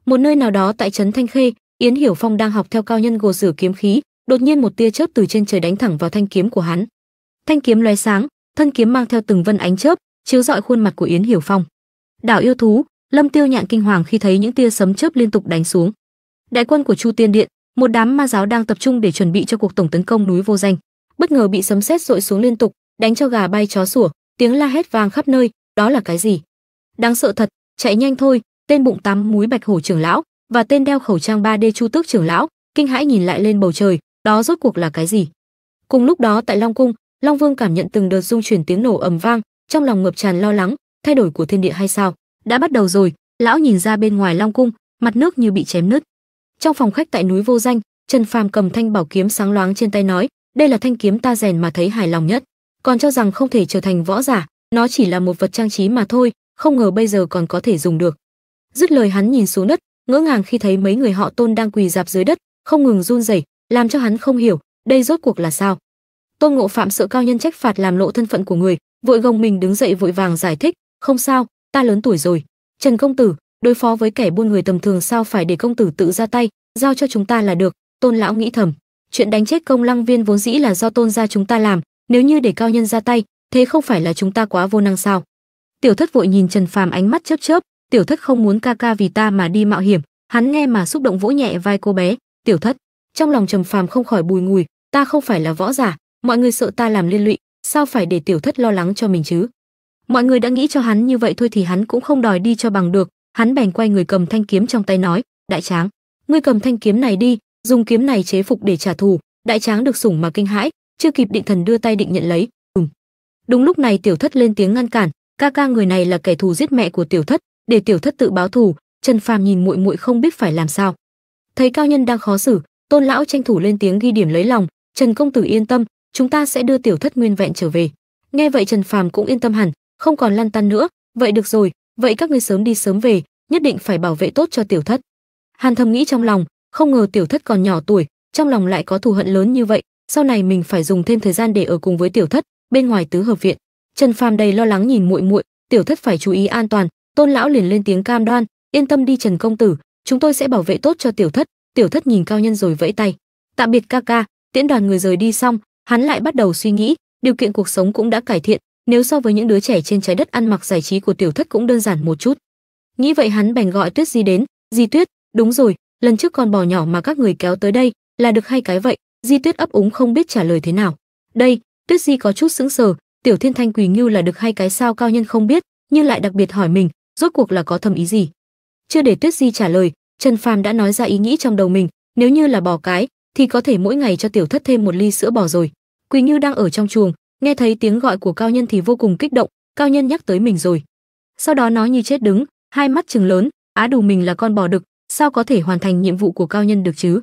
Một nơi nào đó tại trấn Thanh Khê, Yến Hiểu Phong đang học theo cao nhân gồ sử kiếm khí, đột nhiên một tia chớp từ trên trời đánh thẳng vào thanh kiếm của hắn. Thanh kiếm lóe sáng, thân kiếm mang theo từng vân ánh chớp, chiếu rọi khuôn mặt của Yến Hiểu Phong. Đảo yêu thú, Lâm Tiêu Nhạn kinh hoàng khi thấy những tia sấm chớp liên tục đánh xuống. Đại quân của Chu Tiên Điện, một đám ma giáo đang tập trung để chuẩn bị cho cuộc tổng tấn công núi vô danh, bất ngờ bị sấm sét dội xuống liên tục, đánh cho gà bay chó sủa, tiếng la hét vang khắp nơi, đó là cái gì? Đáng sợ thật, chạy nhanh thôi, tên bụng tắm múi bạch hổ trưởng lão và tên đeo khẩu trang 3D chu tước trưởng lão, kinh hãi nhìn lại lên bầu trời, đó rốt cuộc là cái gì? Cùng lúc đó tại Long cung, Long Vương cảm nhận từng đợt rung chuyển tiếng nổ ầm vang, trong lòng ngập tràn lo lắng, thay đổi của thiên địa hay sao? Đã bắt đầu rồi, lão nhìn ra bên ngoài Long cung, mặt nước như bị chém nứt. Trong phòng khách tại núi Vô Danh, Trần Phàm cầm thanh bảo kiếm sáng loáng trên tay nói, đây là thanh kiếm ta rèn mà thấy hài lòng nhất, còn cho rằng không thể trở thành võ giả, nó chỉ là một vật trang trí mà thôi, không ngờ bây giờ còn có thể dùng được dứt lời hắn nhìn xuống đất ngỡ ngàng khi thấy mấy người họ tôn đang quỳ dạp dưới đất không ngừng run rẩy làm cho hắn không hiểu đây rốt cuộc là sao tôn ngộ phạm sợ cao nhân trách phạt làm lộ thân phận của người vội gồng mình đứng dậy vội vàng giải thích không sao ta lớn tuổi rồi trần công tử đối phó với kẻ buôn người tầm thường sao phải để công tử tự ra tay giao cho chúng ta là được tôn lão nghĩ thầm chuyện đánh chết công lăng viên vốn dĩ là do tôn gia chúng ta làm nếu như để cao nhân ra tay thế không phải là chúng ta quá vô năng sao tiểu thất vội nhìn trần phàm ánh mắt chớp chớp tiểu thất không muốn ca ca vì ta mà đi mạo hiểm hắn nghe mà xúc động vỗ nhẹ vai cô bé tiểu thất trong lòng trầm phàm không khỏi bùi ngùi ta không phải là võ giả mọi người sợ ta làm liên lụy sao phải để tiểu thất lo lắng cho mình chứ mọi người đã nghĩ cho hắn như vậy thôi thì hắn cũng không đòi đi cho bằng được hắn bèn quay người cầm thanh kiếm trong tay nói đại tráng ngươi cầm thanh kiếm này đi dùng kiếm này chế phục để trả thù đại tráng được sủng mà kinh hãi chưa kịp định thần đưa tay định nhận lấy ừm đúng lúc này tiểu thất lên tiếng ngăn cản ca ca người này là kẻ thù giết mẹ của tiểu thất để tiểu thất tự báo thù trần phàm nhìn muội muội không biết phải làm sao thấy cao nhân đang khó xử tôn lão tranh thủ lên tiếng ghi điểm lấy lòng trần công tử yên tâm chúng ta sẽ đưa tiểu thất nguyên vẹn trở về nghe vậy trần phàm cũng yên tâm hẳn không còn lăn tăn nữa vậy được rồi vậy các ngươi sớm đi sớm về nhất định phải bảo vệ tốt cho tiểu thất hàn thầm nghĩ trong lòng không ngờ tiểu thất còn nhỏ tuổi trong lòng lại có thù hận lớn như vậy sau này mình phải dùng thêm thời gian để ở cùng với tiểu thất bên ngoài tứ hợp viện trần phàm đầy lo lắng nhìn muội muội tiểu thất phải chú ý an toàn tôn lão liền lên tiếng cam đoan yên tâm đi trần công tử chúng tôi sẽ bảo vệ tốt cho tiểu thất tiểu thất nhìn cao nhân rồi vẫy tay tạm biệt ca ca tiễn đoàn người rời đi xong hắn lại bắt đầu suy nghĩ điều kiện cuộc sống cũng đã cải thiện nếu so với những đứa trẻ trên trái đất ăn mặc giải trí của tiểu thất cũng đơn giản một chút nghĩ vậy hắn bèn gọi tuyết di đến di tuyết đúng rồi lần trước con bò nhỏ mà các người kéo tới đây là được hay cái vậy di tuyết ấp úng không biết trả lời thế nào đây tuyết di có chút sững sờ tiểu thiên thanh quỳ ngưu là được hay cái sao cao nhân không biết nhưng lại đặc biệt hỏi mình rốt cuộc là có thầm ý gì chưa để tuyết di trả lời trần phàm đã nói ra ý nghĩ trong đầu mình nếu như là bò cái thì có thể mỗi ngày cho tiểu thất thêm một ly sữa bò rồi quỳ như đang ở trong chuồng nghe thấy tiếng gọi của cao nhân thì vô cùng kích động cao nhân nhắc tới mình rồi sau đó nó như chết đứng hai mắt trừng lớn á đủ mình là con bò đực sao có thể hoàn thành nhiệm vụ của cao nhân được chứ